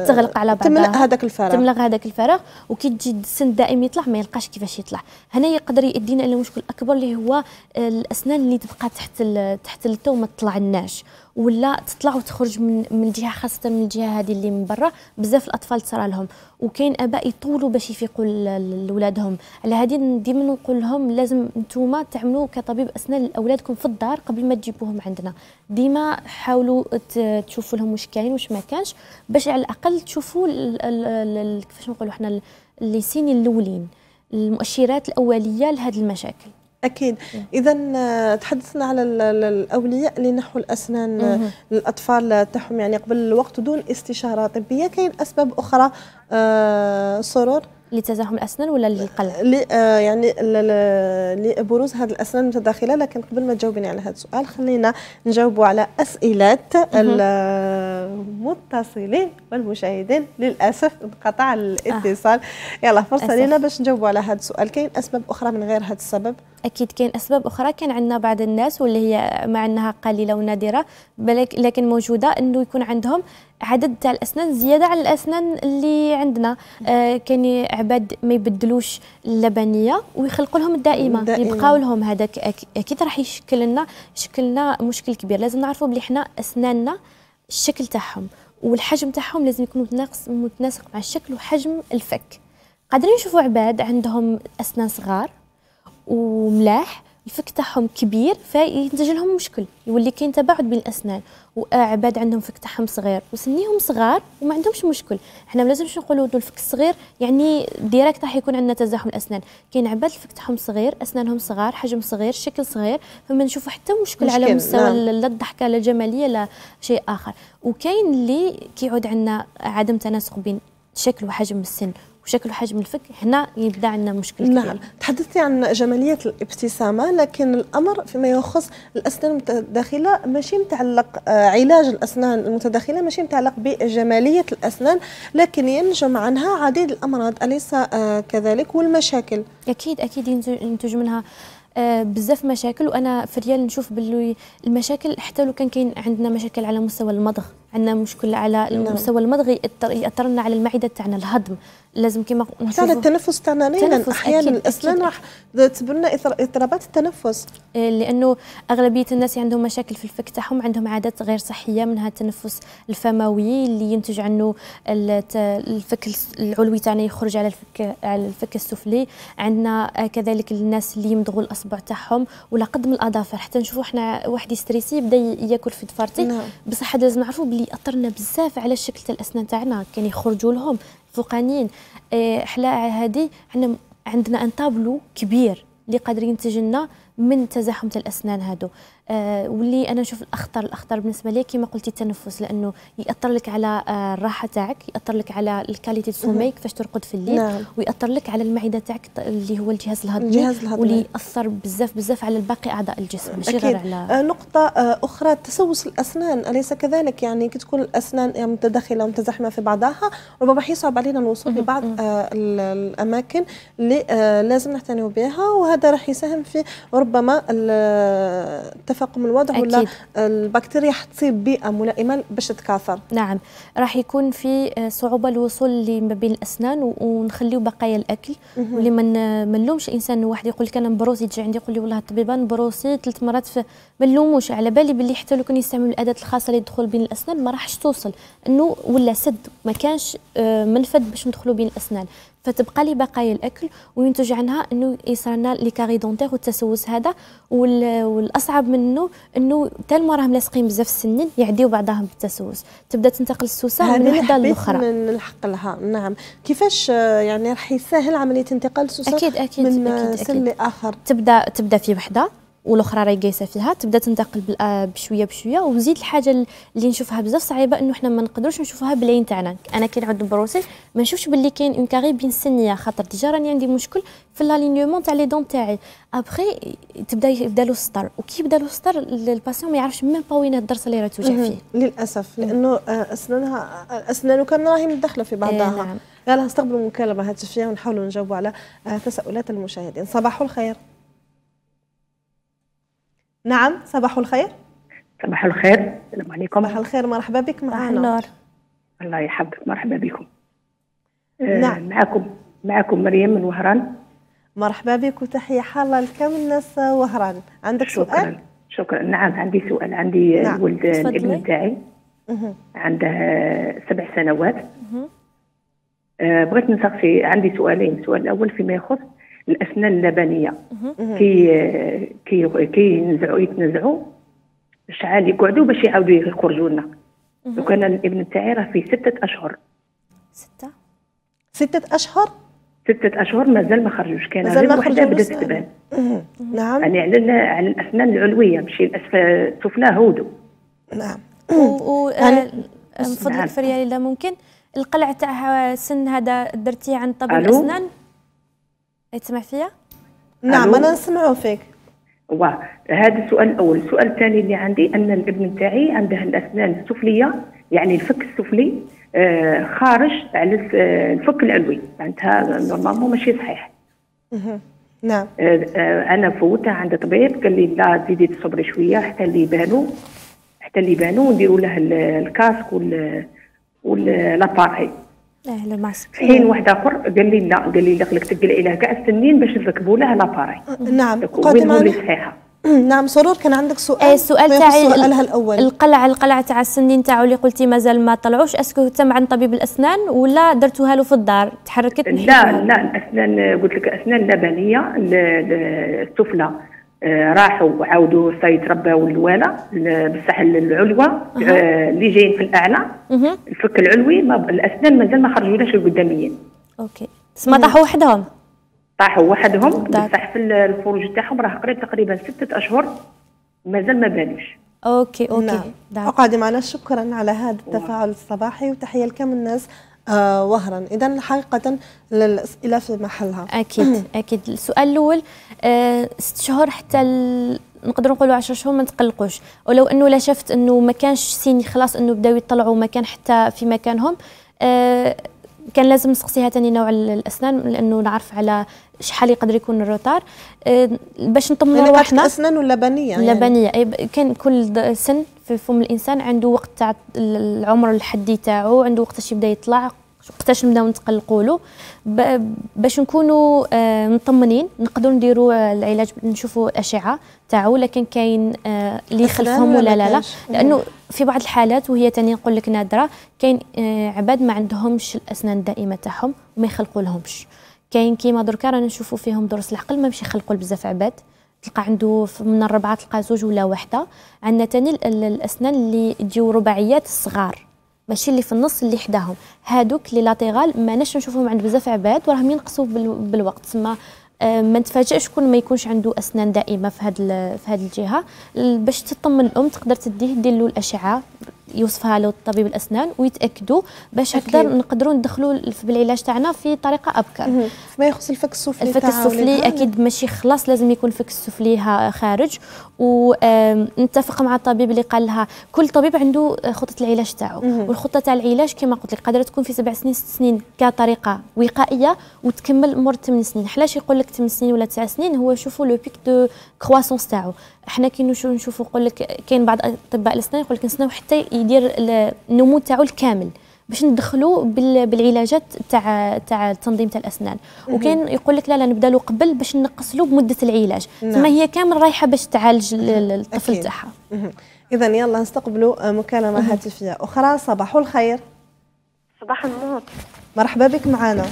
A: تتغلق على بعضها تملأ هذاك الفراغ تملأ
E: هذاك الفراغ وكي تجي السن دائم يطلع ما يلقاش كيفاش يطلع هنا يقدر يؤدينا الى مشكل اكبر اللي هو الاسنان اللي تبقى تحت تحت التو ما تطلعناش ولا تطلع وتخرج من من الجهه خاصه من الجهه هذه اللي من برا بزاف الاطفال تصرى لهم وكاين اباء يطولوا باش يفيقوا لولادهم على هذه ديما نقول لهم لازم نتوما تعملوا كطبيب اسنان لاولادكم في الدار قبل ما تجيبوهم عندنا ديما حاولوا تشوفوا لهم واش كاين واش ما كانش باش على الاقل تشوفوا كيفاش نقولوا حنا لي سيني الاولين المؤشرات الاوليه لهذه المشاكل
A: اكيد اذا آه، تحدثنا على الاولياء اللي نحوا الاسنان آه، للاطفال تاعهم يعني قبل الوقت دون استشاره طبيه كاين اسباب اخرى آه، سرور لتزاحم الاسنان ولا للقلع؟ آه يعني لبروز هذه الاسنان المتداخله لكن قبل ما تجاوبيني على هذا السؤال خلينا نجاوبوا على اسئله المتصلين والمشاهدين للاسف انقطع الاتصال آه. يلا فرصه لنا باش نجاوبوا على هذا السؤال كاين اسباب اخرى من غير هذا السبب؟ اكيد
E: كاين اسباب اخرى كان عندنا بعض الناس واللي هي مع انها قليله ونادره لكن موجوده انه يكون عندهم عدد تاع الاسنان زياده على الاسنان اللي عندنا آه كاين عباد ما يبدلوش اللبنيه ويخلقوا لهم الدائمه, يبقاو لهم هذاك اكيد راح يشكل لنا يشكل لنا مشكل كبير لازم نعرفوا بلي حنا اسناننا الشكل تاعهم والحجم تاعهم لازم يكون متناقص متناسق مع الشكل وحجم الفك قادرين نشوفوا عباد عندهم اسنان صغار وملاح الفك تاعهم كبير فينتج لهم مشكل يولي كاين تباعد بين الاسنان وعباد عندهم فك تاعهم صغير وسنيهم صغار وما عندهمش مشكل حنا ما لازمش نقولوا الفك الصغير يعني ديريكت راح يكون عندنا تزاحم الاسنان كاين عباد الفك تاعهم صغير اسنانهم صغار حجم صغير شكل صغير فما نشوفوا حتى مشكل, مشكل. على مستوى نعم. لا الضحكه لا الجماليه لا شيء اخر وكاين اللي كيعود عندنا عدم تناسق بين شكل وحجم السن
A: وشكل وحجم الفك هنا يبدا عندنا مشكل كبير. نعم تحدثتي عن جماليه الابتسامه لكن الامر فيما يخص الاسنان المتداخله ماشي متعلق آه، علاج الاسنان المتداخله ماشي متعلق بجماليه الاسنان لكن ينجم عنها عديد الامراض اليس آه، كذلك والمشاكل اكيد اكيد ينتج منها آه،
E: بزاف مشاكل وانا في ريال نشوف باللي المشاكل حتى لو كان كاين عندنا مشاكل على مستوى المضغ عندنا مشكل على نعم. مستوى المضغ يأثر ياثر لنا على المعده تاعنا الهضم لازم كما نتاع التنفس
A: تاعنا لان احيانا الاسنان
E: راح تبنى اضطرابات التنفس آه، لانه اغلبيه الناس عندهم مشاكل في الفك تاعهم عندهم عادات غير صحيه منها التنفس الفموي اللي ينتج عنه الفك العلوي تاعنا يخرج على الفك على الفك السفلي عندنا آه، كذلك الناس اللي يمضغوا الاصبع تاعهم ولا قدم الاظافر حتى نشوفوا حنا واحد يستريسي بدا ياكل في دفارتي نعم. بصح لازم نعرفوا بلي اثرنا بزاف على شكل تاع الاسنان تاعنا كان يخرجوا لهم فوقانيين إيه، حلا هادي حنا عندنا ان طابلو كبير اللي قادر ينتج لنا من تزاحم الاسنان هادو آه، واللي انا نشوف الاخطر الاخطر بالنسبه لي كما قلتي التنفس لانه ياثر لك على آه، الراحه تاعك ياثر لك على الكاليتي سومي كيفاش ترقد في الليل نعم. وياثر لك على المعده تاعك اللي هو الجهاز الهضمي الجهاز الهضمي واللي ياثر بزاف
A: بزاف على باقي اعضاء الجسم ماشي غير على آه، نقطه اخرى تسوس الاسنان اليس كذلك يعني كي تكون الاسنان متداخله ومتزاحمه في بعضها ربما يصعب علينا الوصول لبعض الاماكن اللي لازم نعتني بها وهذا راح يساهم في ربما تفاقم الوضع أكيد. ولا البكتيريا حتصيب بيئه
E: ملائمه باش تكاثر نعم راح يكون في صعوبه الوصول لما بين الاسنان ونخليو بقايا الاكل واللي ما نلومش انسان واحد يقول لك انا مبروسي تجي عندي يقول لي والله الطبيبه نبروسي ثلاث مرات ما نلوموش على بالي باللي حتى لو كان يستعملوا الاداه الخاصه اللي تدخل بين الاسنان ما راحش توصل انه ولا سد ما كانش آه، منفذ باش ندخلوا بين الاسنان فتبقى لي بقايا الاكل وينتج عنها انه يصرنا لي كاري دونتير والتسوس هذا والاصعب منه انه ما راهم لاصقين بزاف السنين يعديو بعضهم بالتسوس تبدا تنتقل السوسه من وحده للاخرى
A: نلحق لها نعم كيفاش يعني راح يسهل عمليه انتقال السوسه اكيد اكيد من أكيد أكيد. سن
E: لاخر تبدا تبدا في وحده والاخرى راهي قايسه فيها تبدا تنتقل آه، بشويه بشويه وزيد الحاجه اللي نشوفها بزاف صعيبه انه حنا ما نقدروش نشوفوها بالعين تاعنا انا كي نعود بروسي ما نشوفش باللي كاين اون كاري بين السنيه خاطر ديجا راني عندي مشكل في لالينيومون تاع لي دون تاعي ابخي
A: تبدا يبدا له السطر وكي يبدا له السطر الباسيون ما يعرفش ميم با وين الدرس اللي راه توجع فيه للاسف لانه آه، اسنانها آه، اسنانه كان راهي متدخله في بعضها إيه، نعم. يلا نستقبلوا المكالمه هاتفيه ونحاولوا نجاوبوا على تساؤلات المشاهدين صباح الخير نعم صباح الخير
C: صباح الخير السلام عليكم صباح
A: الخير مرحبا بك معنا النار
C: الله يحبك مرحبا بكم
A: آه نعم معكم
C: معكم مريم من وهران
A: مرحبا بك وتحية حالة لكم الناس
C: وهران عندك شكرا. سؤال؟ شكرا نعم عندي سؤال عندي نعم. ولد الابن تاعي عنده سبع سنوات أه بغيت نسقسي عندي سؤالين السؤال الاول فيما يخص الاسنان اللبنيه كي كي كينزعوا يتنزعوا شحال يقعدوا باش يعاودوا يخرجوا لنا وكان انا الابن تاعي راه في سته اشهر سته سته اشهر ستة أشهر مازال ما خرجوش كان مازال ما خرجوش بدات تبان نعم يعني على على الأسنان العلوية ماشي الأسفل شفناه هودو نعم و
E: من يعني آه، فضلك نعم. فريالي لا ممكن القلع تاعها سن هذا درتيه عن طبيب الأسنان تسمع فيا؟ نعم انا
C: نسمع فيك واه هذا السؤال الاول السؤال الثاني اللي عندي ان الابن تاعي عنده الاسنان السفليه يعني الفك السفلي آه خارج على آه، الفك العلوي معناتها نورمالمون ماشي صحيح نعم آه،, آه انا فوتها عند طبيب قال لي لا زيدي تصبري شويه حتى اللي يبانو حتى اللي يبانو نديروا له الكاسك وال والاباري
A: لا لا في حين واحد
C: اخر قال لي لا قال لي لا خليك تقل عليها كاع السنين باش نركبوا لها لاباري
A: أه، نعم قادمه [CLEARS THROAT] نعم سرور كان عندك سؤال أي آه، السؤال تاعي سؤالها الاول القلع القلع تاع السنين
E: تاعو اللي قلتي مازال ما طلعوش اسكو تم عند طبيب الاسنان ولا درتوها له في الدار تحركت لا لا
C: الاسنان قلت لك اسنان لبنيه السفلى آه، راحوا وعاودوا سيتربوا رباو بصح العلوة العلوى آه، اللي جايين في الاعلى الفك العلوي ما الاسنان مازال ما خرجوا القداميين اوكي تسمى طاحوا وحدهم طاحوا وحدهم بصح في الفروج تاعهم راه قريب تقريبا ستة اشهر مازال ما بانوش
A: اوكي اوكي نعم. نعم. اقعدي معنا شكرا على هذا التفاعل الصباحي وتحيه لكم الناس آه، وهرا اذا حقيقه الاسئله في محلها اكيد اكيد السؤال الاول آه، ست شهور حتى
E: ال... نقدروا نقولوا 10 شهور ما تقلقوش ولو انه لا شفت انه ما كانش سيني خلاص انه بداو يطلعوا مكان حتى في مكانهم آه، كان لازم نسقسيها ثاني نوع الاسنان لانه نعرف على شحال يقدر يكون الروتار آه، باش نطمنوا يعني واحد اسنان
A: ولا بنيه يعني؟ لبنيه
E: يعني. كان كل سن في فم الانسان عنده وقت تاع العمر الحدي تاعو عنده باش يبدا يطلع وقتاش نبداو نتقلقوا له باش نكونوا آه، مطمنين نقدروا نديروا آه، العلاج نشوفوا اشعه تاعو لكن كاين اللي يخلفهم ولا لا لا لانه في بعض الحالات وهي تاني نقول لك نادره كاين عباد ما عندهمش الاسنان الدائمه تاعهم وما يخلقوا لهمش كاين كيما دركا رانا نشوفوا فيهم دروس العقل ما يمشي يخلقوا بزاف عباد تلقى عنده من الربعه تلقى زوج ولا وحده عندنا تاني الاسنان اللي تجيو رباعيات الصغار ماشي اللي في النص اللي حداهم هادوك اللي لاتيرال ما ناش نشوفهم عند بزاف عباد وراهم ينقصوا بالوقت تما آه، ما نتفاجئش كون ما يكونش عنده اسنان دائمه في هاد في هاد الجهه باش تطمن الام تقدر تديه دير له الاشعه يوصفها له طبيب الاسنان ويتاكدوا باش هكذا نقدروا ندخلوا بالعلاج تاعنا في طريقه ابكر ما يخص الفك السفلي الفك السفلي اكيد ماشي خلاص لازم يكون الفك السفلي خارج ونتفق مع الطبيب اللي قال لها كل طبيب عنده خطه العلاج تاعو والخطه تاع العلاج كما قلت لك قادره تكون في سبع سنين ست سنين كطريقه وقائيه وتكمل مر 8 سنين حلاش يقول لك 8 سنين ولا 9 سنين هو شوفوا لو بيك دو كرواسونس تاعو احنا كي نشوفوا نقول لك كاين بعض اطباء الاسنان يقول لك نسناو حتى يدير النمو تاعو الكامل باش ندخلوا بالعلاجات تاع تاع التنظيم تاع الاسنان وكاين يقول لك لا لا نبدا له قبل باش نقص له بمده العلاج ثم نعم. هي كامل
A: رايحه باش تعالج الطفل تاعها اذا يلا نستقبلوا مكالمه هاتفيه اخرى صباح الخير صباح النور مرحبا بك معنا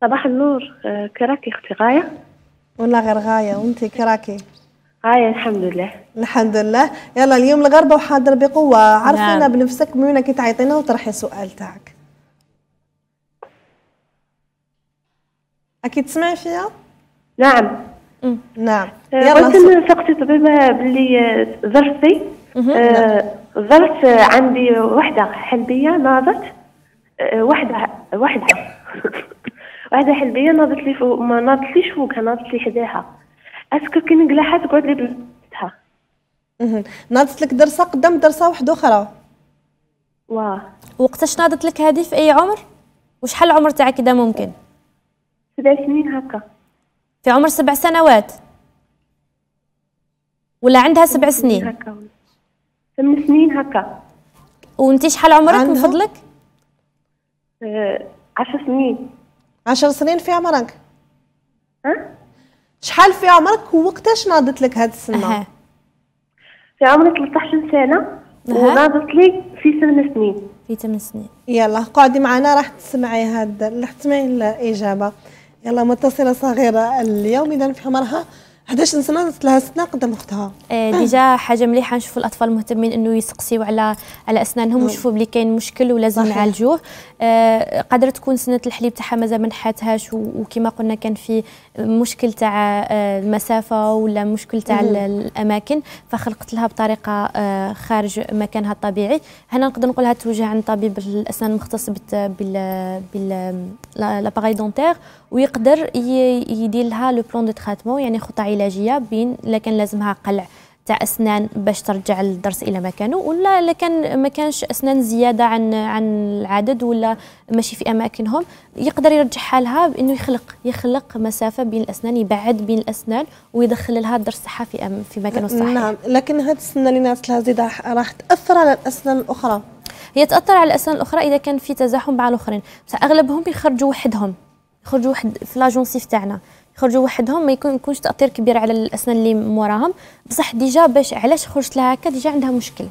A: صباح النور آه، كراكي اختي غايه والله غير غاية وانت كراكي هاي الحمد لله الحمد لله يلا اليوم الغربة وحاضر بقوة عرفنا نعم. بنفسك من وينك تعيطينا وطرحي السؤال تاعك أكيد تسمعي فيها؟ نعم نعم آه، يلا قلت سقطي طبيبة باللي ظرفي آه، آه،
C: نعم. زرت آه عندي وحدة حلبية ناضت آه وحدة وحدة [LAUGHS] واحده حلبيه ناضت لي فوق ما ناضتليش فوقها ناضت لي حداها اسكو كي نقلعها تقعد لي بنتها ناضت لك درسه قدام
E: درسه واحده اخرى واه وقتاش ناضت لك هذه في اي عمر وشحال العمر تاعك كذا ممكن سبع سنين هكا في عمر سبع سنوات ولا عندها سبع سنين هكا ثمان
A: سنين هكا وانت شحال عمرك من فضلك؟ آه، عشر سنين عشر سنين في عمرك ها شحال في عمرك ووقتاش ناضت لك هاد السنه أه. في عمري 13 سنه أه. وناضت لي
E: في 8 سنين في
A: 8 سنين يلا قعدي معنا راح تسمعي هاد راح تسمعي الاجابه يلا متصله صغيره اليوم اذا في عمرها 11 سنه لها سنه قدام اختها
E: آه، آه. ديجا حاجه مليحه نشوفوا الاطفال مهتمين انه يسقسيو على على اسنانهم ويشوفوا آه. بلي كاين مشكل ولازم يعالجوه آه تكون سنه الحليب تاعها مازال ما نحاتهاش وكما قلنا كان في مشكل تاع المسافه ولا مشكل تاع الاماكن فخلقت لها بطريقه خارج مكانها الطبيعي هنا نقدر نقولها توجه عند طبيب الاسنان المختص بال بال لاباغاي ويقدر يدير لها لو بلون دو تريتمون يعني خطه علاجيه بين لا كان لازمها قلع تاع اسنان باش ترجع الضرس الى مكانه ولا الا كان ما كانش اسنان زياده عن عن العدد ولا ماشي في اماكنهم يقدر يرجع حالها بانه يخلق يخلق مسافه بين الاسنان يبعد بين الاسنان ويدخل لها الضرس صحه في في مكانه الصحيح نعم
A: لكن هذه السنه اللي لها زياده راح
E: تاثر على الاسنان الاخرى هي تاثر على الاسنان الاخرى اذا كان في تزاحم مع الاخرين بس اغلبهم يخرجوا وحدهم يخرجوا واحد في لاجونسيف تاعنا يخرجوا وحدهم ما يكون يكونش تاثير كبير على الاسنان اللي موراهم بصح ديجا باش علاش خرجت لها هكا ديجا عندها مشكل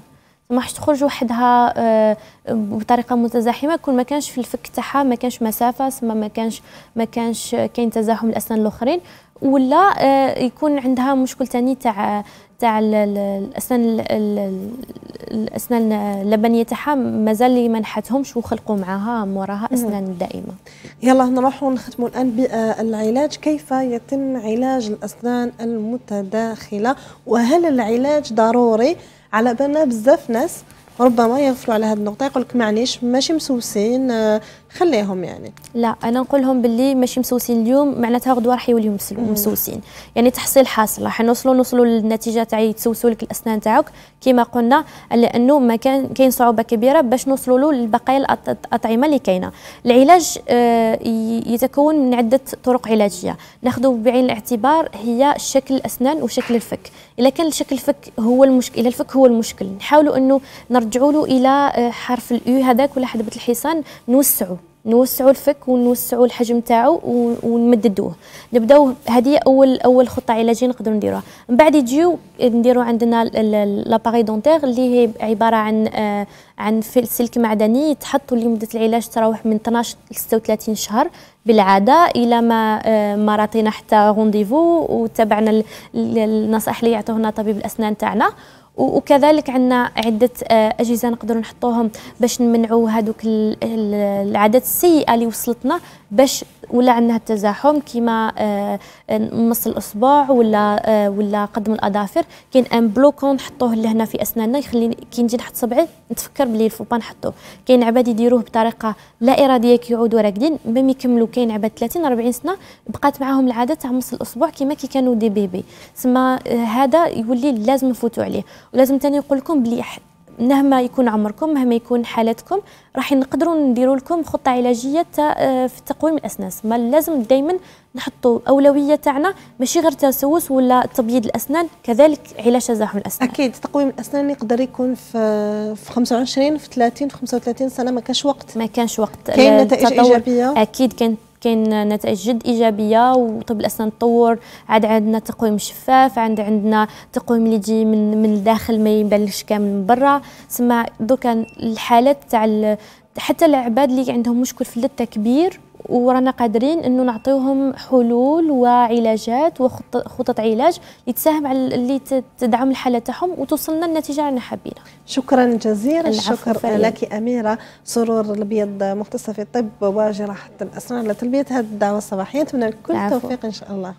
E: ما راحش تخرج وحدها آه، بطريقه متزاحمه كون ما كانش في الفك تاعها ما كانش مسافه سما ما كانش ما كانش كاين تزاحم الاسنان الاخرين ولا آه، يكون عندها مشكل تاني تاع تاع الاسنان الاسنان اللبنيه تاعها مازال اللي ما نحتهمش وخلقوا معاها موراها اسنان
A: دائمه يلا نروحوا نختموا الان بالعلاج كيف يتم علاج الاسنان المتداخله وهل العلاج ضروري على بالنا بزاف ناس ربما يغفلوا على هذه النقطه يقول لك معليش ماشي مسوسين آه، خليهم يعني
E: لا انا نقول لهم باللي ماشي مسوسين اليوم معناتها غدوه راح يوليو مسوسين يعني تحصيل حاصل راح نوصلوا نوصلوا للنتيجه تاع يتسوسوا لك الاسنان تاعك كما قلنا لانه ما كان كاين صعوبه كبيره باش نوصلوا له للبقايا الاطعمه اللي كاينه العلاج آه، يتكون من عده طرق علاجيه ناخذ بعين الاعتبار هي شكل الاسنان وشكل الفك اذا كان شكل الفك هو المشكل الفك هو المشكل نحاولوا انه نرجعوا له الى آه، حرف الاو هذاك ولا حدبه الحصان نوسعوا نوسعوا الفك ونوسعوا الحجم تاعو ونمددوه نبداو هذه اول اول خطه علاجيه نقدروا نديروها من بعد يجيو نديروا عندنا لاباري دونتير اللي هي عباره عن آه عن سلك معدني يتحط لمده العلاج تراوح من 12 ل 36 شهر بالعاده الى ما آه ما راتينا حتى رونديفو وتبعنا النصائح اللي يعطونا طبيب الاسنان تاعنا وكذلك عندنا عده آه، اجهزه نقدروا نحطوهم باش نمنعوا هذوك العادات السيئه اللي وصلتنا باش ولا عندنا التزاحم كيما آه، آه، نمص الاصبع ولا آه، ولا قدم الاظافر كاين ان بلوكون نحطوه لهنا في اسناننا يخليني كي نجي نحط صبعي نتفكر بلي الفو با نحطوه كاين عباد يديروه بطريقه لا اراديه كيعودوا راكدين ميم يكملوا كاين عباد 30 40 سنه بقات معاهم العاده تاع مص الاصبع كيما كي كانوا دي بيبي سما هذا يولي لازم نفوتوا عليه ولازم ثاني نقول لكم بلي مهما يكون عمركم مهما يكون حالتكم راح نقدروا نديروا لكم خطه علاجيه آه، في تقويم الاسنان ما لازم دائما نحطوا اولويه تاعنا ماشي غير تسوس
A: ولا تبييض الاسنان كذلك علاج تزاحم الاسنان اكيد تقويم الاسنان يقدر يكون في في 25 في 30 في 35 سنه ما كانش وقت ما كانش وقت كاين نتائج ايجابيه
E: اكيد كانت كاين نتائج جد ايجابيه وطب الاسنان تطور عاد عندنا تقويم شفاف عند عندنا تقويم اللي يجي من من الداخل ما يبانلكش كامل من برا تسمى دوكا الحالات تاع حتى العباد اللي عندهم مشكل في اللثه كبير ورانا قادرين انه نعطيوهم حلول وعلاجات وخطط علاج اللي تساهم على اللي تدعم الحاله تاعهم وتوصلنا النتيجه اللي حابينها شكرا
A: جزيلا الشكر لك اميره سرور الابيض مختصه في الطب وجراحه الاسنان لتلبيه هذه الدعوه الصباحيه نتمنى كل التوفيق ان شاء الله